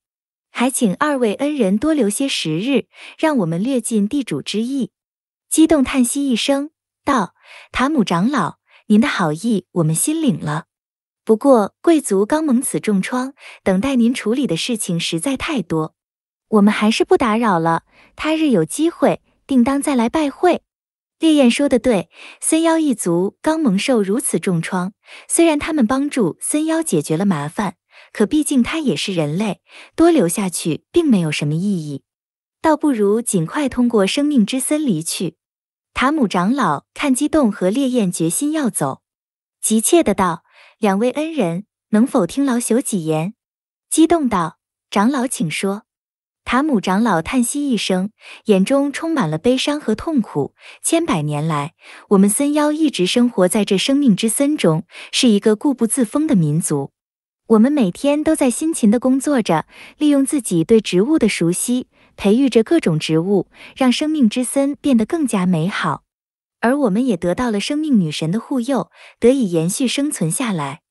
还请二位恩人多留些时日，让我们略尽地主之谊。激动叹息一声，道：“塔姆长老。”您的好意我们心领了，不过贵族刚蒙此重创，等待您处理的事情实在太多，我们还是不打扰了。他日有机会，定当再来拜会。烈焰说的对，森妖一族刚蒙受如此重创，虽然他们帮助森妖解决了麻烦，可毕竟他也是人类，多留下去并没有什么意义，倒不如尽快通过生命之森离去。塔姆长老看激动和烈焰决心要走，急切的道：“两位恩人，能否听老朽几言？”激动道：“长老，请说。”塔姆长老叹息一声，眼中充满了悲伤和痛苦。千百年来，我们森妖一直生活在这生命之森中，是一个固步自封的民族。我们每天都在辛勤的工作着，利用自己对植物的熟悉。培育着各种植物，让生命之森变得更加美好，而我们也得到了生命女神的护佑，得以延续生存下来。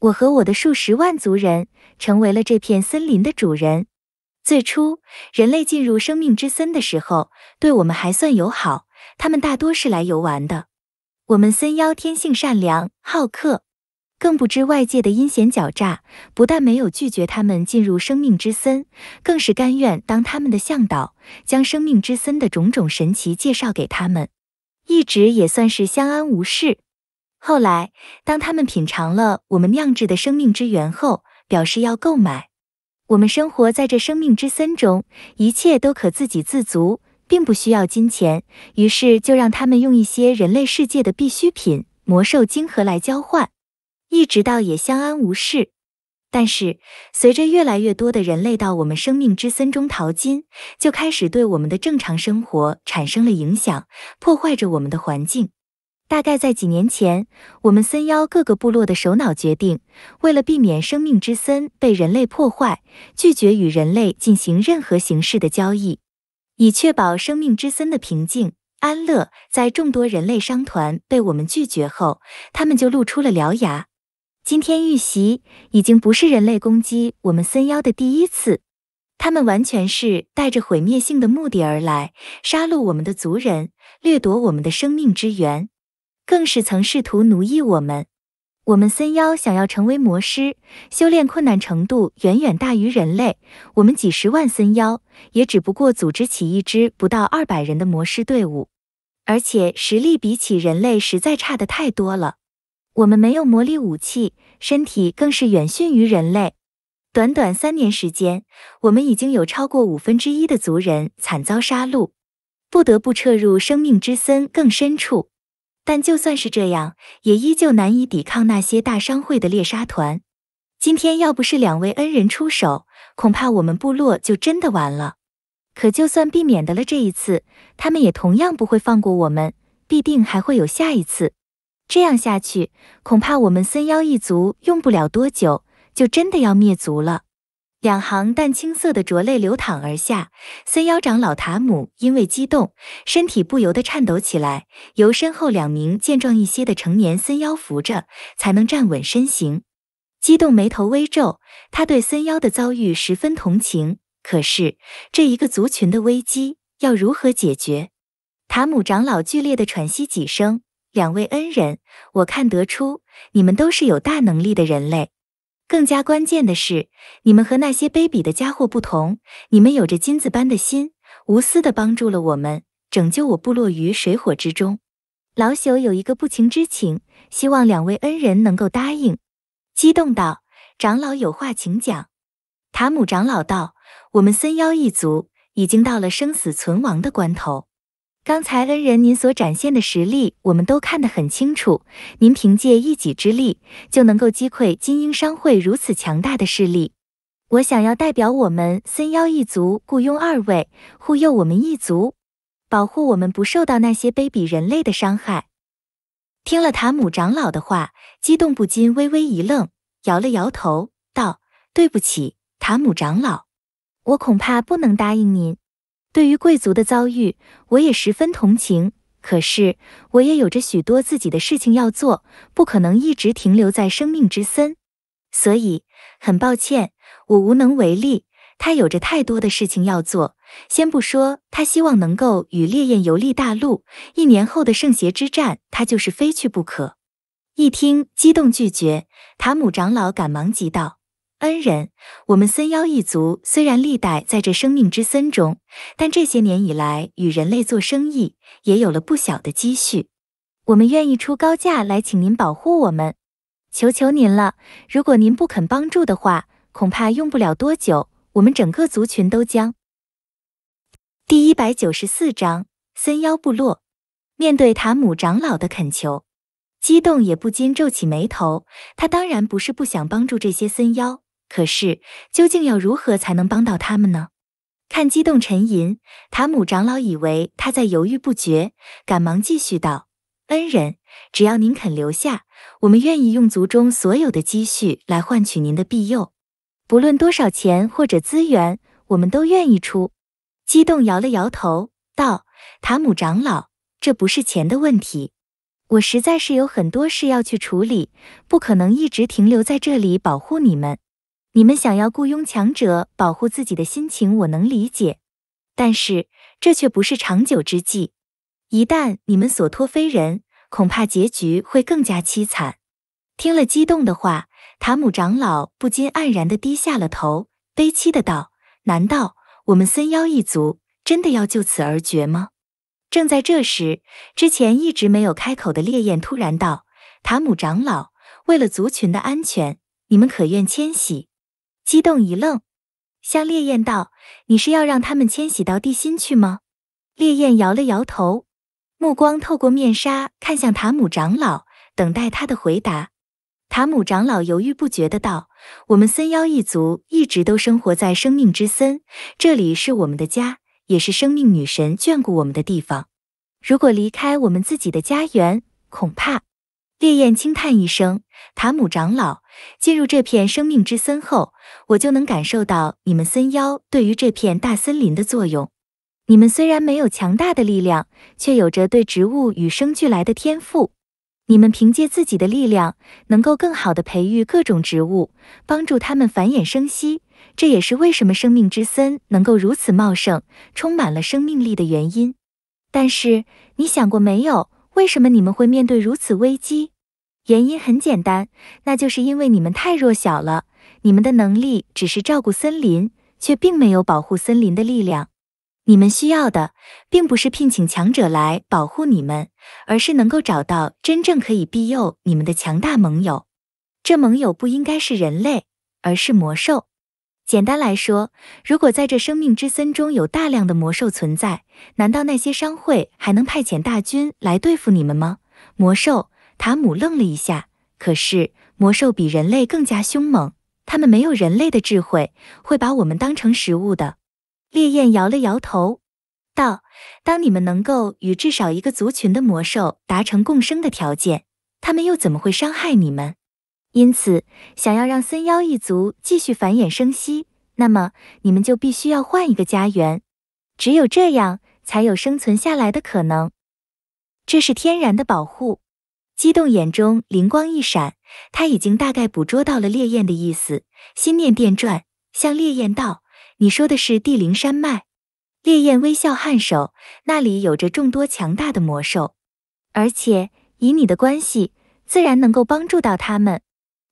我和我的数十万族人成为了这片森林的主人。最初，人类进入生命之森的时候，对我们还算友好，他们大多是来游玩的。我们森妖天性善良好客。更不知外界的阴险狡诈，不但没有拒绝他们进入生命之森，更是甘愿当他们的向导，将生命之森的种种神奇介绍给他们，一直也算是相安无事。后来，当他们品尝了我们酿制的生命之源后，表示要购买。我们生活在这生命之森中，一切都可自给自足，并不需要金钱，于是就让他们用一些人类世界的必需品——魔兽晶核来交换。一直到也相安无事，但是随着越来越多的人类到我们生命之森中淘金，就开始对我们的正常生活产生了影响，破坏着我们的环境。大概在几年前，我们森妖各个部落的首脑决定，为了避免生命之森被人类破坏，拒绝与人类进行任何形式的交易，以确保生命之森的平静安乐。在众多人类商团被我们拒绝后，他们就露出了獠牙。今天遇袭已经不是人类攻击我们森妖的第一次，他们完全是带着毁灭性的目的而来，杀戮我们的族人，掠夺我们的生命之源，更是曾试图奴役我们。我们森妖想要成为魔师，修炼困难程度远远大于人类。我们几十万森妖也只不过组织起一支不到二百人的魔师队伍，而且实力比起人类实在差的太多了。我们没有魔力武器，身体更是远逊于人类。短短三年时间，我们已经有超过五分之一的族人惨遭杀戮，不得不撤入生命之森更深处。但就算是这样，也依旧难以抵抗那些大商会的猎杀团。今天要不是两位恩人出手，恐怕我们部落就真的完了。可就算避免得了这一次，他们也同样不会放过我们，必定还会有下一次。这样下去，恐怕我们森妖一族用不了多久就真的要灭族了。两行淡青色的浊泪流淌而下，森妖长老塔姆因为激动，身体不由得颤抖起来，由身后两名健壮一些的成年森妖扶着，才能站稳身形。激动眉头微皱，他对森妖的遭遇十分同情，可是这一个族群的危机要如何解决？塔姆长老剧烈的喘息几声。两位恩人，我看得出你们都是有大能力的人类，更加关键的是，你们和那些卑鄙的家伙不同，你们有着金子般的心，无私的帮助了我们，拯救我部落于水火之中。老朽有一个不情之请，希望两位恩人能够答应。激动道：“长老有话请讲。”塔姆长老道：“我们森妖一族已经到了生死存亡的关头。”刚才恩人您所展现的实力，我们都看得很清楚。您凭借一己之力就能够击溃精英商会如此强大的势力，我想要代表我们森妖一族雇佣二位护佑我们一族，保护我们不受到那些卑鄙人类的伤害。听了塔姆长老的话，激动不禁微微一愣，摇了摇头道：“对不起，塔姆长老，我恐怕不能答应您。”对于贵族的遭遇，我也十分同情。可是我也有着许多自己的事情要做，不可能一直停留在生命之森，所以很抱歉，我无能为力。他有着太多的事情要做，先不说他希望能够与烈焰游历大陆，一年后的圣邪之战，他就是非去不可。一听，激动拒绝，塔姆长老赶忙急道。恩人，我们森妖一族虽然历代在这生命之森中，但这些年以来与人类做生意也有了不小的积蓄。我们愿意出高价来请您保护我们，求求您了！如果您不肯帮助的话，恐怕用不了多久，我们整个族群都将……第一百九十四章森妖部落。面对塔姆长老的恳求，激动也不禁皱起眉头。他当然不是不想帮助这些森妖。可是，究竟要如何才能帮到他们呢？看激动沉吟，塔姆长老以为他在犹豫不决，赶忙继续道：“恩人，只要您肯留下，我们愿意用族中所有的积蓄来换取您的庇佑，不论多少钱或者资源，我们都愿意出。”激动摇了摇头道：“塔姆长老，这不是钱的问题，我实在是有很多事要去处理，不可能一直停留在这里保护你们。”你们想要雇佣强者保护自己的心情，我能理解，但是这却不是长久之计。一旦你们所托非人，恐怕结局会更加凄惨。听了激动的话，塔姆长老不禁黯然的低下了头，悲戚的道：“难道我们森妖一族真的要就此而绝吗？”正在这时，之前一直没有开口的烈焰突然道：“塔姆长老，为了族群的安全，你们可愿迁徙？”激动一愣，向烈焰道：“你是要让他们迁徙到地心去吗？”烈焰摇了摇头，目光透过面纱看向塔姆长老，等待他的回答。塔姆长老犹豫不决的道：“我们森妖一族一直都生活在生命之森，这里是我们的家，也是生命女神眷顾我们的地方。如果离开我们自己的家园，恐怕……”烈焰轻叹一声，塔姆长老进入这片生命之森后。我就能感受到你们森妖对于这片大森林的作用。你们虽然没有强大的力量，却有着对植物与生俱来的天赋。你们凭借自己的力量，能够更好地培育各种植物，帮助它们繁衍生息。这也是为什么生命之森能够如此茂盛，充满了生命力的原因。但是，你想过没有，为什么你们会面对如此危机？原因很简单，那就是因为你们太弱小了。你们的能力只是照顾森林，却并没有保护森林的力量。你们需要的，并不是聘请强者来保护你们，而是能够找到真正可以庇佑你们的强大盟友。这盟友不应该是人类，而是魔兽。简单来说，如果在这生命之森中有大量的魔兽存在，难道那些商会还能派遣大军来对付你们吗？魔兽塔姆愣了一下，可是魔兽比人类更加凶猛。他们没有人类的智慧，会把我们当成食物的。烈焰摇了摇头，道：“当你们能够与至少一个族群的魔兽达成共生的条件，他们又怎么会伤害你们？因此，想要让森妖一族继续繁衍生息，那么你们就必须要换一个家园。只有这样，才有生存下来的可能。这是天然的保护。”激动眼中灵光一闪，他已经大概捕捉到了烈焰的意思，心念电转，向烈焰道：“你说的是地灵山脉？”烈焰微笑颔首：“那里有着众多强大的魔兽，而且以你的关系，自然能够帮助到他们。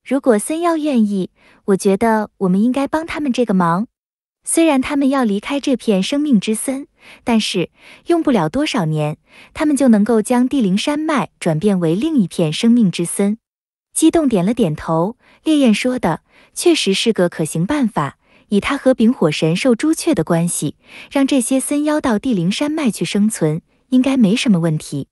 如果森妖愿意，我觉得我们应该帮他们这个忙。”虽然他们要离开这片生命之森，但是用不了多少年，他们就能够将地灵山脉转变为另一片生命之森。激动点了点头，烈焰说的确实是个可行办法。以他和丙火神兽朱雀的关系，让这些森妖到地灵山脉去生存，应该没什么问题。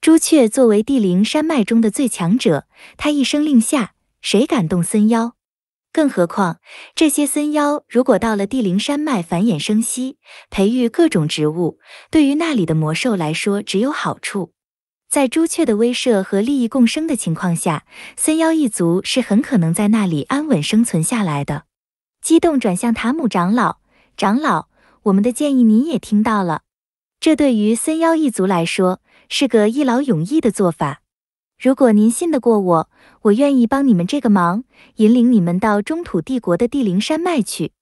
朱雀作为地灵山脉中的最强者，他一声令下，谁敢动森妖？更何况，这些森妖如果到了地灵山脉繁衍生息、培育各种植物，对于那里的魔兽来说只有好处。在朱雀的威慑和利益共生的情况下，森妖一族是很可能在那里安稳生存下来的。激动转向塔姆长老，长老，我们的建议您也听到了，这对于森妖一族来说是个一劳永逸的做法。如果您信得过我，我愿意帮你们这个忙，引领你们到中土帝国的地灵山脉去，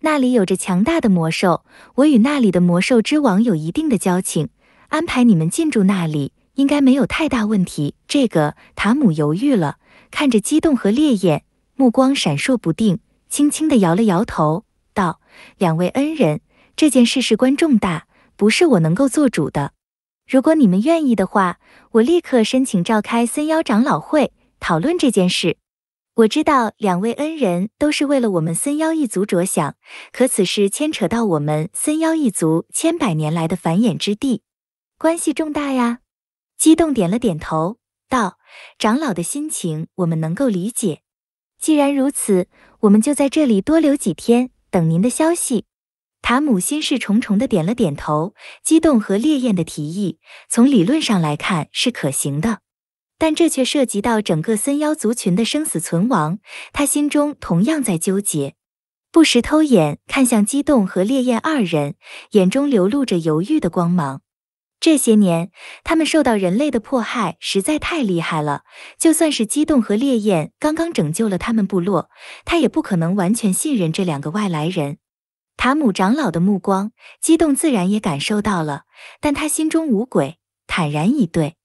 那里有着强大的魔兽，我与那里的魔兽之王有一定的交情，安排你们进驻那里应该没有太大问题。这个塔姆犹豫了，看着激动和烈焰，目光闪烁不定，轻轻的摇了摇头，道：“两位恩人，这件事事关重大，不是我能够做主的。”如果你们愿意的话，我立刻申请召开森妖长老会讨论这件事。我知道两位恩人都是为了我们森妖一族着想，可此事牵扯到我们森妖一族千百年来的繁衍之地，关系重大呀！激动点了点头，道：“长老的心情我们能够理解。既然如此，我们就在这里多留几天，等您的消息。”塔姆心事重重的点了点头，激动和烈焰的提议从理论上来看是可行的，但这却涉及到整个森妖族群的生死存亡，他心中同样在纠结，不时偷眼看向激动和烈焰二人，眼中流露着犹豫的光芒。这些年，他们受到人类的迫害实在太厉害了，就算是激动和烈焰刚刚拯救了他们部落，他也不可能完全信任这两个外来人。塔姆长老的目光，激动自然也感受到了，但他心中无鬼，坦然以对。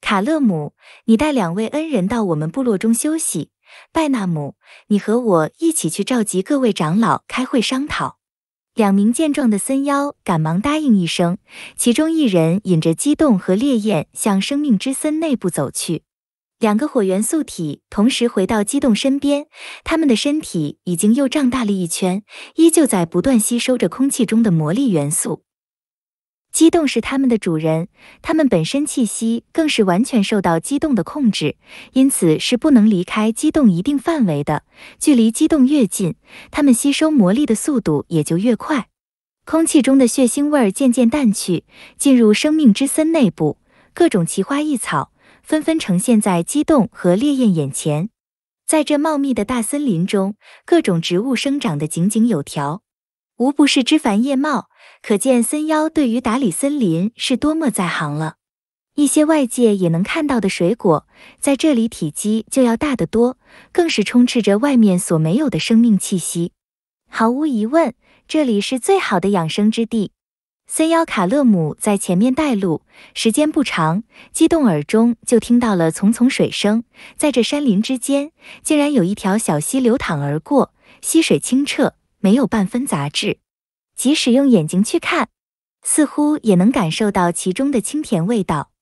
卡勒姆，你带两位恩人到我们部落中休息。拜纳姆，你和我一起去召集各位长老开会商讨。两名健壮的森妖赶忙答应一声，其中一人引着激动和烈焰向生命之森内部走去。两个火元素体同时回到机动身边，他们的身体已经又胀大了一圈，依旧在不断吸收着空气中的魔力元素。机动是他们的主人，他们本身气息更是完全受到机动的控制，因此是不能离开机动一定范围的。距离机动越近，他们吸收魔力的速度也就越快。空气中的血腥味儿渐渐淡去，进入生命之森内部，各种奇花异草。纷纷呈现在激动和烈焰眼前。在这茂密的大森林中，各种植物生长得井井有条，无不是枝繁叶茂，可见森妖对于打理森林是多么在行了。一些外界也能看到的水果，在这里体积就要大得多，更是充斥着外面所没有的生命气息。毫无疑问，这里是最好的养生之地。森妖卡勒姆在前面带路，时间不长，激动耳中就听到了淙淙水声。在这山林之间，竟然有一条小溪流淌而过，溪水清澈，没有半分杂质，即使用眼睛去看，似乎也能感受到其中的清甜味道。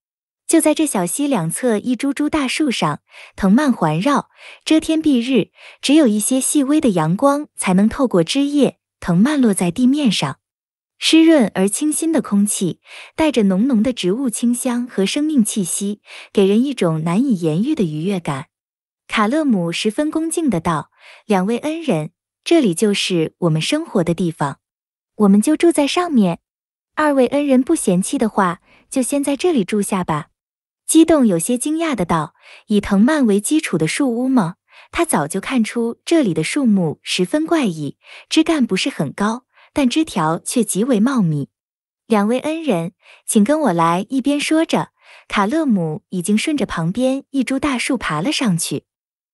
就在这小溪两侧，一株株大树上，藤蔓环绕，遮天蔽日，只有一些细微的阳光才能透过枝叶。藤蔓落在地面上。湿润而清新的空气，带着浓浓的植物清香和生命气息，给人一种难以言喻的愉悦感。卡勒姆十分恭敬的道：“两位恩人，这里就是我们生活的地方，我们就住在上面。二位恩人不嫌弃的话，就先在这里住下吧。”激动有些惊讶的道：“以藤蔓为基础的树屋吗？他早就看出这里的树木十分怪异，枝干不是很高。”但枝条却极为茂密。两位恩人，请跟我来。”一边说着，卡勒姆已经顺着旁边一株大树爬了上去，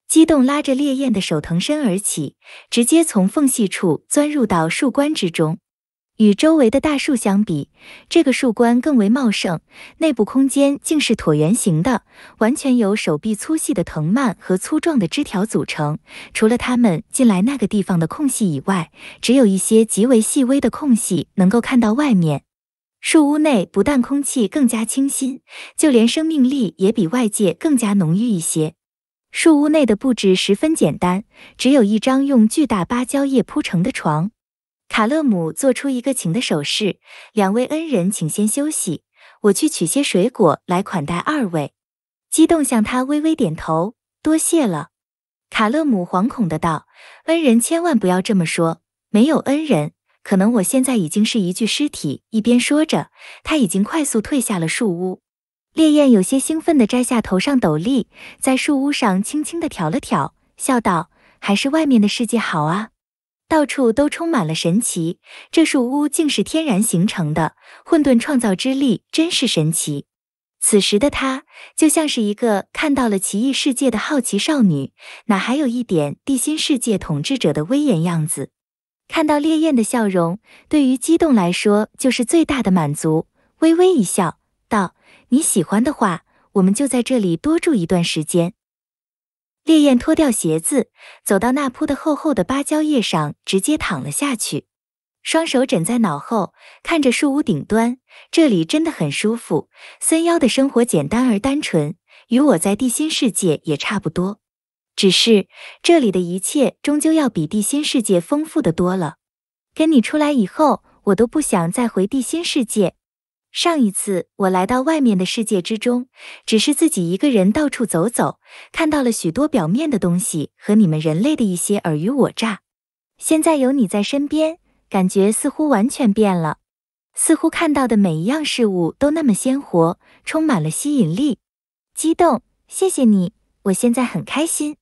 激动拉着烈焰的手腾身而起，直接从缝隙处钻入到树冠之中。与周围的大树相比，这个树冠更为茂盛，内部空间竟是椭圆形的，完全由手臂粗细的藤蔓和粗壮的枝条组成。除了它们进来那个地方的空隙以外，只有一些极为细微的空隙能够看到外面。树屋内不但空气更加清新，就连生命力也比外界更加浓郁一些。树屋内的布置十分简单，只有一张用巨大芭蕉叶铺成的床。卡勒姆做出一个请的手势，两位恩人，请先休息，我去取些水果来款待二位。激动向他微微点头，多谢了。卡勒姆惶恐的道：“恩人千万不要这么说，没有恩人，可能我现在已经是一具尸体。”一边说着，他已经快速退下了树屋。烈焰有些兴奋的摘下头上斗笠，在树屋上轻轻的挑了挑，笑道：“还是外面的世界好啊。”到处都充满了神奇，这树屋竟是天然形成的，混沌创造之力真是神奇。此时的她就像是一个看到了奇异世界的好奇少女，哪还有一点地心世界统治者的威严样子？看到烈焰的笑容，对于激动来说就是最大的满足。微微一笑，道：“你喜欢的话，我们就在这里多住一段时间。”烈焰脱掉鞋子，走到那铺的厚厚的芭蕉叶上，直接躺了下去，双手枕在脑后，看着树屋顶端，这里真的很舒服。森妖的生活简单而单纯，与我在地心世界也差不多，只是这里的一切终究要比地心世界丰富的多了。跟你出来以后，我都不想再回地心世界。上一次我来到外面的世界之中，只是自己一个人到处走走，看到了许多表面的东西和你们人类的一些尔虞我诈。现在有你在身边，感觉似乎完全变了，似乎看到的每一样事物都那么鲜活，充满了吸引力。激动，谢谢你，我现在很开心。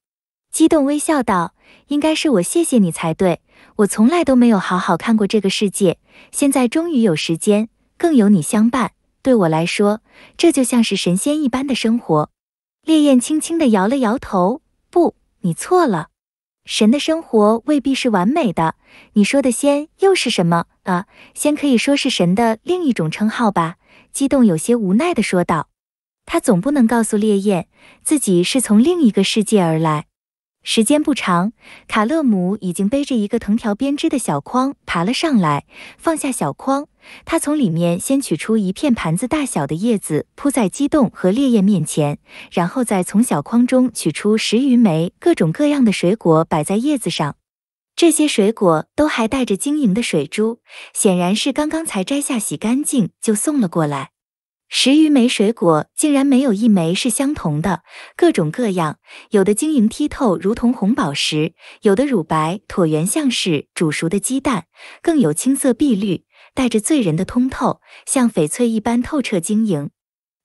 激动微笑道：“应该是我谢谢你才对，我从来都没有好好看过这个世界，现在终于有时间。”更有你相伴，对我来说，这就像是神仙一般的生活。烈焰轻轻地摇了摇头，不，你错了，神的生活未必是完美的。你说的仙又是什么啊？仙可以说是神的另一种称号吧。激动有些无奈地说道，他总不能告诉烈焰，自己是从另一个世界而来。时间不长，卡勒姆已经背着一个藤条编织的小筐爬了上来。放下小筐，他从里面先取出一片盘子大小的叶子，铺在激动和烈焰面前，然后再从小筐中取出十余枚各种各样的水果，摆在叶子上。这些水果都还带着晶莹的水珠，显然是刚刚才摘下、洗干净就送了过来。十余枚水果竟然没有一枚是相同的，各种各样，有的晶莹剔透如同红宝石，有的乳白椭圆像是煮熟的鸡蛋，更有青色碧绿，带着醉人的通透，像翡翠一般透彻晶莹。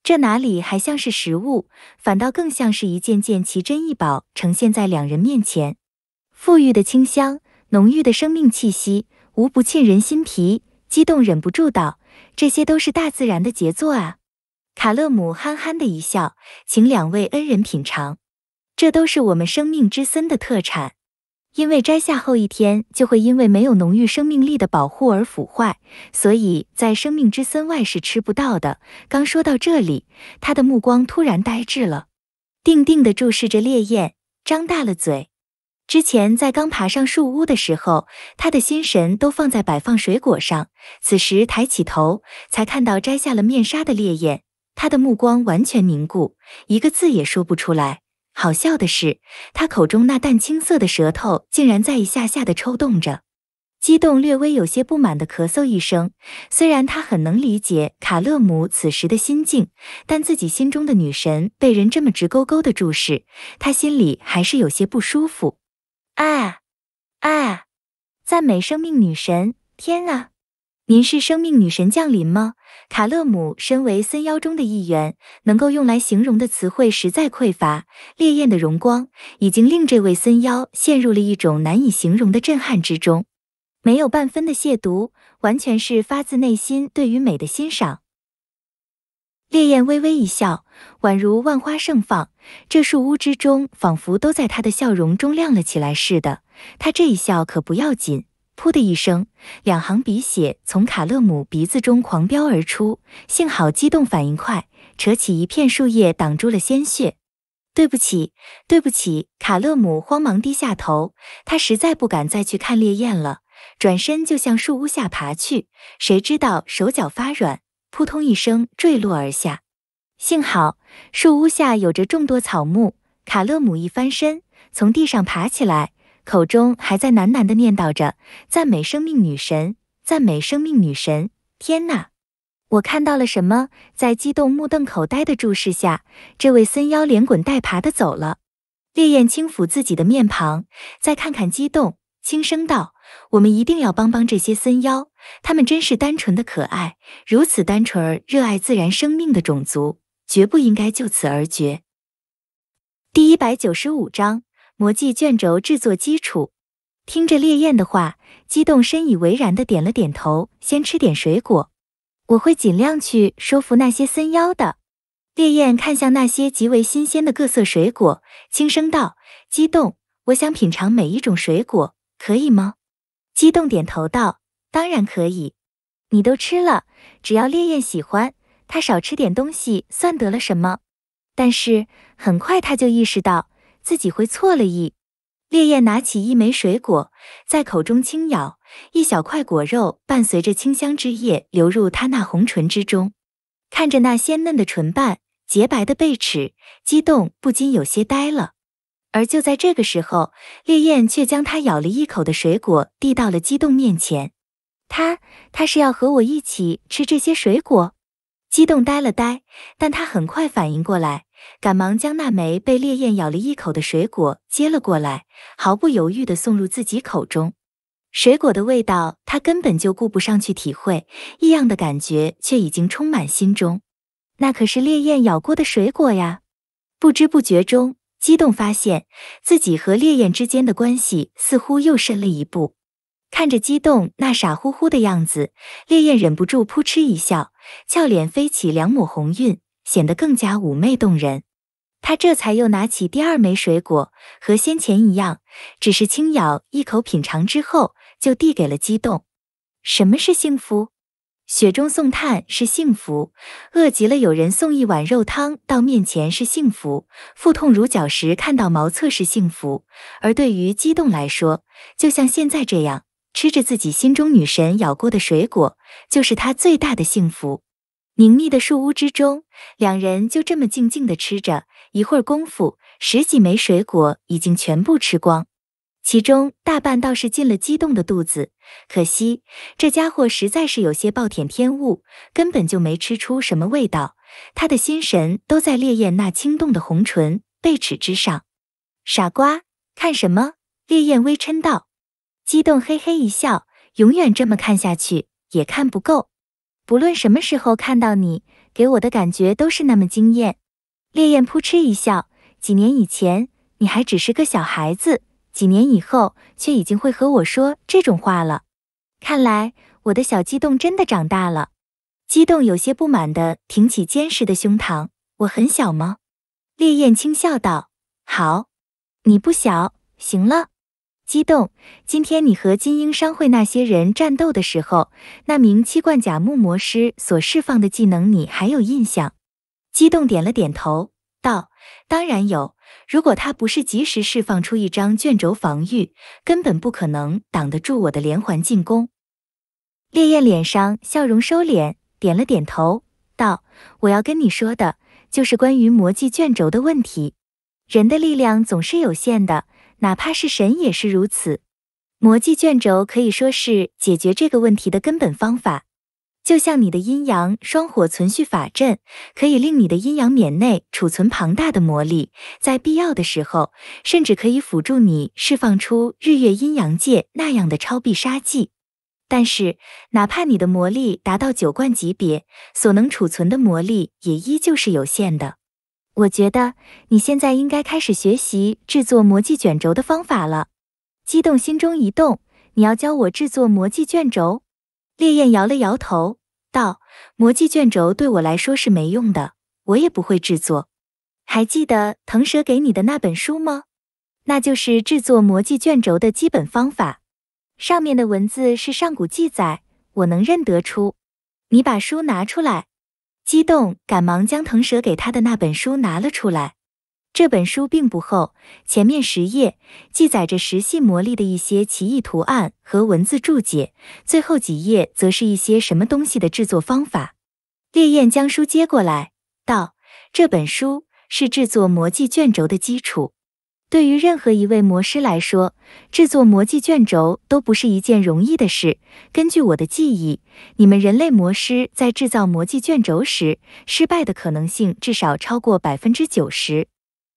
这哪里还像是食物，反倒更像是一件件奇珍异宝呈现在两人面前。馥郁的清香，浓郁的生命气息，无不沁人心脾。激动忍不住道。这些都是大自然的杰作啊！卡勒姆憨憨的一笑，请两位恩人品尝，这都是我们生命之森的特产。因为摘下后一天就会因为没有浓郁生命力的保护而腐坏，所以在生命之森外是吃不到的。刚说到这里，他的目光突然呆滞了，定定地注视着烈焰，张大了嘴。之前在刚爬上树屋的时候，他的心神都放在摆放水果上。此时抬起头，才看到摘下了面纱的烈焰，他的目光完全凝固，一个字也说不出来。好笑的是，他口中那淡青色的舌头竟然在一下下的抽动着。激动略微有些不满的咳嗽一声，虽然他很能理解卡勒姆此时的心境，但自己心中的女神被人这么直勾勾的注视，他心里还是有些不舒服。啊啊！赞美生命女神！天啊，您是生命女神降临吗？卡勒姆身为森妖中的一员，能够用来形容的词汇实在匮乏。烈焰的荣光已经令这位森妖陷入了一种难以形容的震撼之中，没有半分的亵渎，完全是发自内心对于美的欣赏。烈焰微微一笑，宛如万花盛放，这树屋之中仿佛都在他的笑容中亮了起来似的。他这一笑可不要紧，噗的一声，两行鼻血从卡勒姆鼻子中狂飙而出。幸好激动反应快，扯起一片树叶挡住了鲜血。对不起，对不起！卡勒姆慌忙低下头，他实在不敢再去看烈焰了，转身就向树屋下爬去。谁知道手脚发软。扑通一声坠落而下，幸好树屋下有着众多草木。卡勒姆一翻身从地上爬起来，口中还在喃喃地念叨着：“赞美生命女神，赞美生命女神！”天哪，我看到了什么？在激动目瞪口呆的注视下，这位森妖连滚带爬地走了。烈焰轻抚自己的面庞，再看看激动，轻声道：“我们一定要帮帮这些森妖。”他们真是单纯的可爱，如此单纯而热爱自然生命的种族，绝不应该就此而绝。第一百九十五章魔技卷轴制作基础。听着烈焰的话，激动深以为然的点了点头。先吃点水果，我会尽量去说服那些森妖的。烈焰看向那些极为新鲜的各色水果，轻声道：“激动，我想品尝每一种水果，可以吗？”激动点头道。当然可以，你都吃了，只要烈焰喜欢，他少吃点东西算得了什么？但是很快他就意识到自己会错了意。烈焰拿起一枚水果，在口中轻咬，一小块果肉伴随着清香汁液流入他那红唇之中。看着那鲜嫩的唇瓣，洁白的贝齿，激动不禁有些呆了。而就在这个时候，烈焰却将他咬了一口的水果递到了激动面前。他他是要和我一起吃这些水果？激动呆了呆，但他很快反应过来，赶忙将那枚被烈焰咬了一口的水果接了过来，毫不犹豫地送入自己口中。水果的味道他根本就顾不上去体会，异样的感觉却已经充满心中。那可是烈焰咬过的水果呀！不知不觉中，激动发现自己和烈焰之间的关系似乎又深了一步。看着激动那傻乎乎的样子，烈焰忍不住扑哧一笑，俏脸飞起两抹红晕，显得更加妩媚动人。他这才又拿起第二枚水果，和先前一样，只是轻咬一口品尝之后，就递给了激动。什么是幸福？雪中送炭是幸福，饿极了有人送一碗肉汤到面前是幸福，腹痛如绞时看到茅厕是幸福。而对于激动来说，就像现在这样。吃着自己心中女神咬过的水果，就是他最大的幸福。宁密的树屋之中，两人就这么静静的吃着，一会儿功夫，十几枚水果已经全部吃光，其中大半倒是进了激动的肚子，可惜这家伙实在是有些暴殄天物，根本就没吃出什么味道。他的心神都在烈焰那轻动的红唇、贝齿之上。傻瓜，看什么？烈焰微嗔道。激动嘿嘿一笑，永远这么看下去也看不够。不论什么时候看到你，给我的感觉都是那么惊艳。烈焰扑哧一笑，几年以前你还只是个小孩子，几年以后却已经会和我说这种话了。看来我的小激动真的长大了。激动有些不满地挺起坚实的胸膛，我很小吗？烈焰轻笑道：“好，你不小，行了。”激动，今天你和金鹰商会那些人战斗的时候，那名七冠甲木魔师所释放的技能，你还有印象？激动点了点头，道：“当然有，如果他不是及时释放出一张卷轴防御，根本不可能挡得住我的连环进攻。”烈焰脸上笑容收敛，点了点头，道：“我要跟你说的，就是关于魔技卷轴的问题。人的力量总是有限的。”哪怕是神也是如此，魔迹卷轴可以说是解决这个问题的根本方法。就像你的阴阳双火存续法阵，可以令你的阴阳冕内储存庞大的魔力，在必要的时候，甚至可以辅助你释放出日月阴阳界那样的超必杀技。但是，哪怕你的魔力达到九冠级别，所能储存的魔力也依旧是有限的。我觉得你现在应该开始学习制作魔技卷轴的方法了。激动心中一动，你要教我制作魔技卷轴？烈焰摇了摇头，道：“魔技卷轴对我来说是没用的，我也不会制作。还记得腾蛇给你的那本书吗？那就是制作魔技卷轴的基本方法。上面的文字是上古记载，我能认得出。你把书拿出来。”激动，赶忙将腾蛇给他的那本书拿了出来。这本书并不厚，前面十页记载着石系魔力的一些奇异图案和文字注解，最后几页则是一些什么东西的制作方法。烈焰将书接过来，道：“这本书是制作魔技卷轴的基础。”对于任何一位魔师来说，制作魔技卷轴都不是一件容易的事。根据我的记忆，你们人类魔师在制造魔技卷轴时，失败的可能性至少超过百分之九十。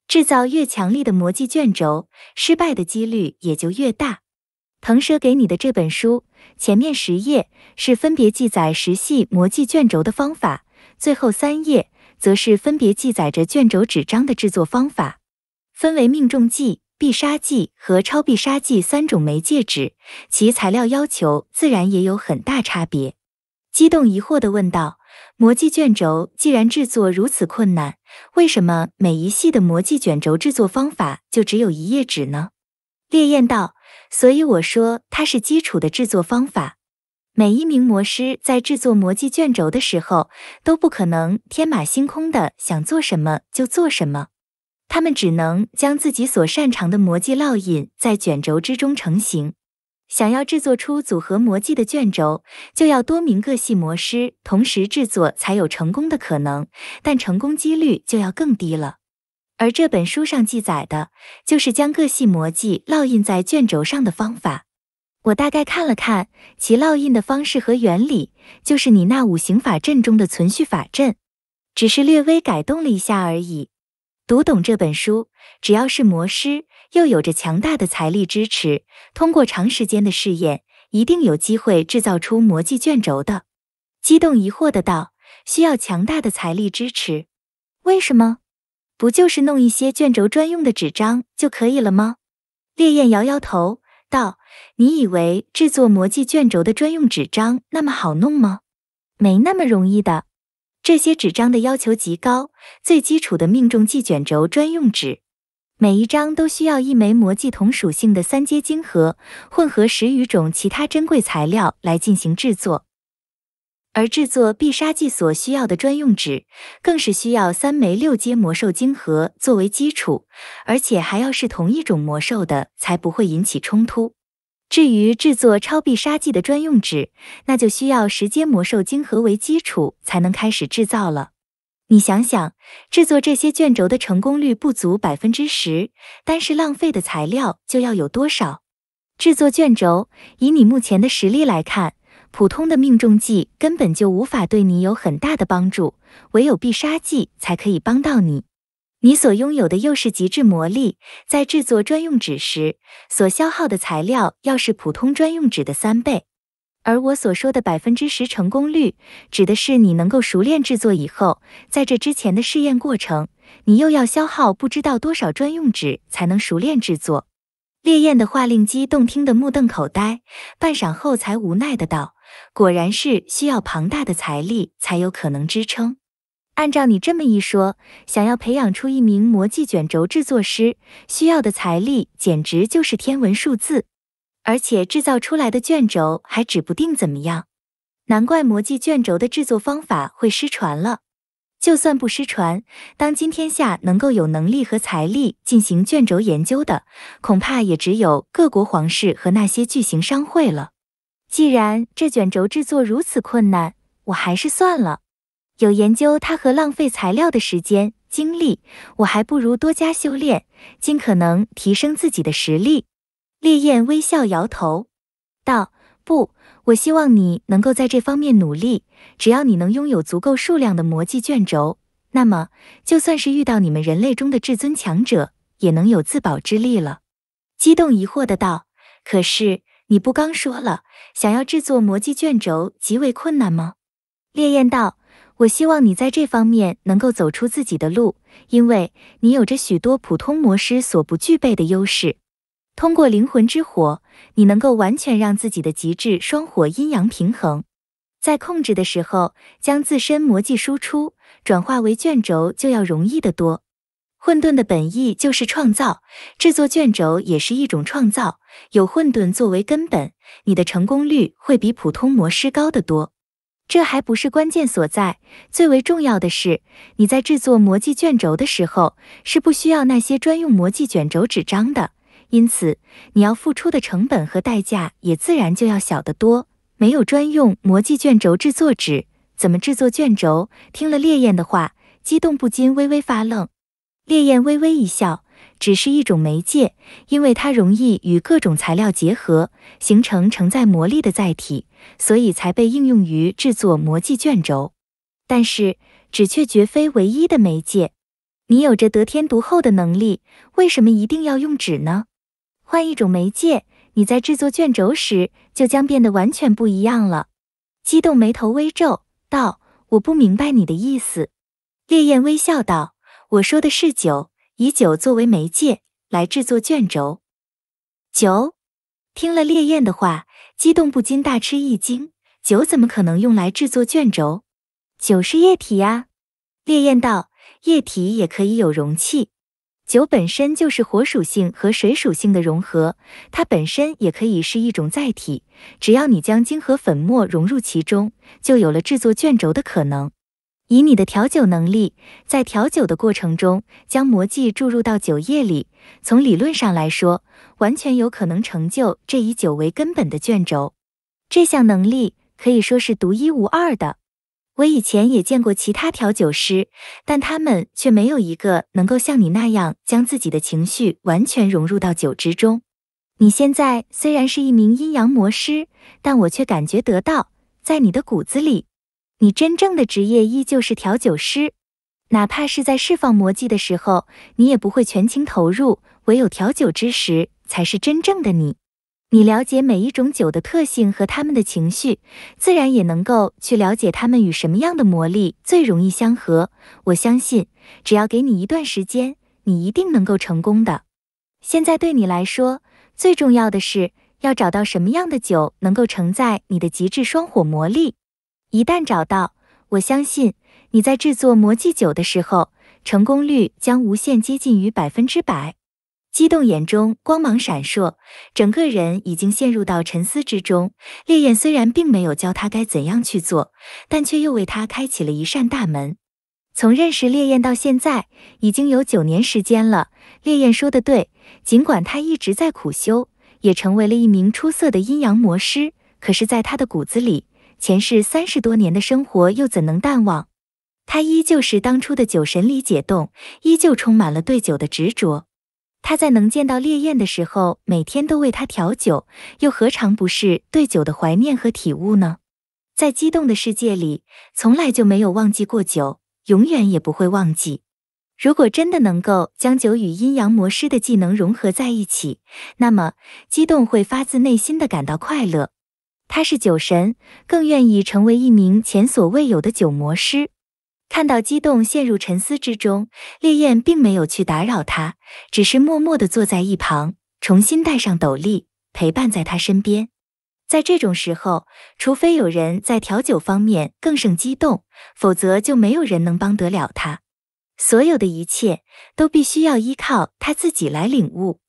制造越强力的魔技卷轴，失败的几率也就越大。腾蛇给你的这本书，前面十页是分别记载实系魔技卷轴的方法，最后三页则是分别记载着卷轴纸张的制作方法。分为命中计、必杀计和超必杀计三种媒介纸，其材料要求自然也有很大差别。激动疑惑地问道：“魔技卷轴既然制作如此困难，为什么每一系的魔技卷轴制作方法就只有一页纸呢？”烈焰道：“所以我说它是基础的制作方法。每一名魔师在制作魔技卷轴的时候，都不可能天马行空的想做什么就做什么。”他们只能将自己所擅长的魔技烙印在卷轴之中成型。想要制作出组合魔技的卷轴，就要多名各系魔师同时制作才有成功的可能，但成功几率就要更低了。而这本书上记载的就是将各系魔技烙印在卷轴上的方法。我大概看了看其烙印的方式和原理，就是你那五行法阵中的存续法阵，只是略微改动了一下而已。读懂这本书，只要是魔师，又有着强大的财力支持，通过长时间的试验，一定有机会制造出魔技卷轴的。激动疑惑的道：“需要强大的财力支持，为什么？不就是弄一些卷轴专用的纸张就可以了吗？”烈焰摇摇头道：“你以为制作魔技卷轴的专用纸张那么好弄吗？没那么容易的。”这些纸张的要求极高，最基础的命中计卷轴专用纸，每一张都需要一枚魔技同属性的三阶晶核，混合十余种其他珍贵材料来进行制作。而制作必杀技所需要的专用纸，更是需要三枚六阶魔兽晶核作为基础，而且还要是同一种魔兽的，才不会引起冲突。至于制作超必杀技的专用纸，那就需要十阶魔兽晶核为基础，才能开始制造了。你想想，制作这些卷轴的成功率不足百分之十，单是浪费的材料就要有多少？制作卷轴，以你目前的实力来看，普通的命中技根本就无法对你有很大的帮助，唯有必杀技才可以帮到你。你所拥有的又是极致魔力，在制作专用纸时，所消耗的材料要是普通专用纸的三倍。而我所说的百分之十成功率，指的是你能够熟练制作以后，在这之前的试验过程，你又要消耗不知道多少专用纸才能熟练制作。烈焰的话令机动听得目瞪口呆，半晌后才无奈的道：“果然是需要庞大的财力才有可能支撑。”按照你这么一说，想要培养出一名魔技卷轴制作师，需要的财力简直就是天文数字，而且制造出来的卷轴还指不定怎么样。难怪魔技卷轴的制作方法会失传了。就算不失传，当今天下能够有能力和财力进行卷轴研究的，恐怕也只有各国皇室和那些巨型商会了。既然这卷轴制作如此困难，我还是算了。有研究它和浪费材料的时间精力，我还不如多加修炼，尽可能提升自己的实力。烈焰微笑摇头，道：“不，我希望你能够在这方面努力。只要你能拥有足够数量的魔技卷轴，那么就算是遇到你们人类中的至尊强者，也能有自保之力了。”激动疑惑的道：“可是你不刚说了，想要制作魔技卷轴极为困难吗？”烈焰道。我希望你在这方面能够走出自己的路，因为你有着许多普通魔师所不具备的优势。通过灵魂之火，你能够完全让自己的极致双火阴阳平衡，在控制的时候，将自身魔技输出转化为卷轴就要容易得多。混沌的本意就是创造，制作卷轴也是一种创造。有混沌作为根本，你的成功率会比普通魔师高得多。这还不是关键所在，最为重要的是，你在制作魔迹卷轴的时候，是不需要那些专用魔迹卷轴纸张的，因此你要付出的成本和代价也自然就要小得多。没有专用魔具卷轴制作纸，怎么制作卷轴？听了烈焰的话，激动不禁微微发愣。烈焰微微一笑。只是一种媒介，因为它容易与各种材料结合，形成承载魔力的载体，所以才被应用于制作魔技卷轴。但是纸却绝非唯一的媒介。你有着得天独厚的能力，为什么一定要用纸呢？换一种媒介，你在制作卷轴时就将变得完全不一样了。激动眉头微皱道：“我不明白你的意思。”烈焰微笑道：“我说的是酒。”以酒作为媒介来制作卷轴。酒听了烈焰的话，激动不禁大吃一惊。酒怎么可能用来制作卷轴？酒是液体呀。烈焰道：液体也可以有容器。酒本身就是火属性和水属性的融合，它本身也可以是一种载体。只要你将晶核粉末融入其中，就有了制作卷轴的可能。以你的调酒能力，在调酒的过程中将魔剂注入到酒液里，从理论上来说，完全有可能成就这以酒为根本的卷轴。这项能力可以说是独一无二的。我以前也见过其他调酒师，但他们却没有一个能够像你那样将自己的情绪完全融入到酒之中。你现在虽然是一名阴阳魔师，但我却感觉得到，在你的骨子里。你真正的职业依旧是调酒师，哪怕是在释放魔技的时候，你也不会全情投入。唯有调酒之时，才是真正的你。你了解每一种酒的特性和他们的情绪，自然也能够去了解他们与什么样的魔力最容易相合。我相信，只要给你一段时间，你一定能够成功的。现在对你来说，最重要的是要找到什么样的酒能够承载你的极致双火魔力。一旦找到，我相信你在制作魔祭酒的时候，成功率将无限接近于百分之百。激动眼中光芒闪烁，整个人已经陷入到沉思之中。烈焰虽然并没有教他该怎样去做，但却又为他开启了一扇大门。从认识烈焰到现在，已经有九年时间了。烈焰说的对，尽管他一直在苦修，也成为了一名出色的阴阳魔师，可是，在他的骨子里。前世三十多年的生活又怎能淡忘？他依旧是当初的酒神李解冻，依旧充满了对酒的执着。他在能见到烈焰的时候，每天都为他调酒，又何尝不是对酒的怀念和体悟呢？在激动的世界里，从来就没有忘记过酒，永远也不会忘记。如果真的能够将酒与阴阳魔师的技能融合在一起，那么激动会发自内心的感到快乐。他是酒神，更愿意成为一名前所未有的酒魔师。看到激动陷入沉思之中，烈焰并没有去打扰他，只是默默地坐在一旁，重新戴上斗笠，陪伴在他身边。在这种时候，除非有人在调酒方面更胜激动，否则就没有人能帮得了他。所有的一切都必须要依靠他自己来领悟。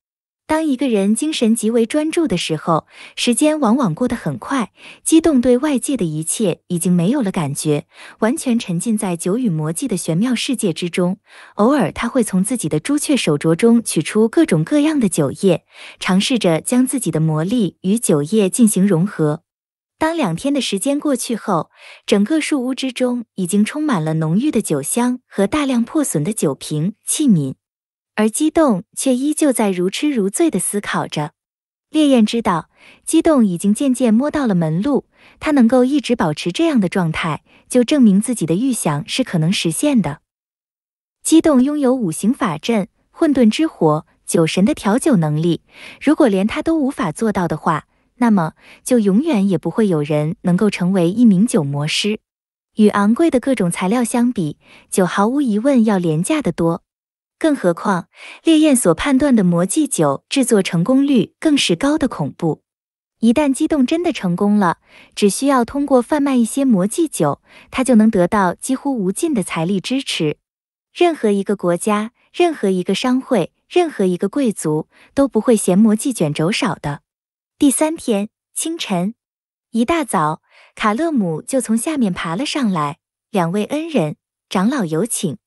当一个人精神极为专注的时候，时间往往过得很快。激动对外界的一切已经没有了感觉，完全沉浸在酒与魔技的玄妙世界之中。偶尔，他会从自己的朱雀手镯中取出各种各样的酒液，尝试着将自己的魔力与酒液进行融合。当两天的时间过去后，整个树屋之中已经充满了浓郁的酒香和大量破损的酒瓶器皿。而激动却依旧在如痴如醉地思考着。烈焰知道，激动已经渐渐摸到了门路。他能够一直保持这样的状态，就证明自己的预想是可能实现的。激动拥有五行法阵、混沌之火、酒神的调酒能力。如果连他都无法做到的话，那么就永远也不会有人能够成为一名酒魔师。与昂贵的各种材料相比，酒毫无疑问要廉价得多。更何况，烈焰所判断的魔祭酒制作成功率更是高的恐怖。一旦机动真的成功了，只需要通过贩卖一些魔祭酒，他就能得到几乎无尽的财力支持。任何一个国家，任何一个商会，任何一个贵族，都不会嫌魔剂卷轴少的。第三天清晨，一大早，卡勒姆就从下面爬了上来。两位恩人，长老有请。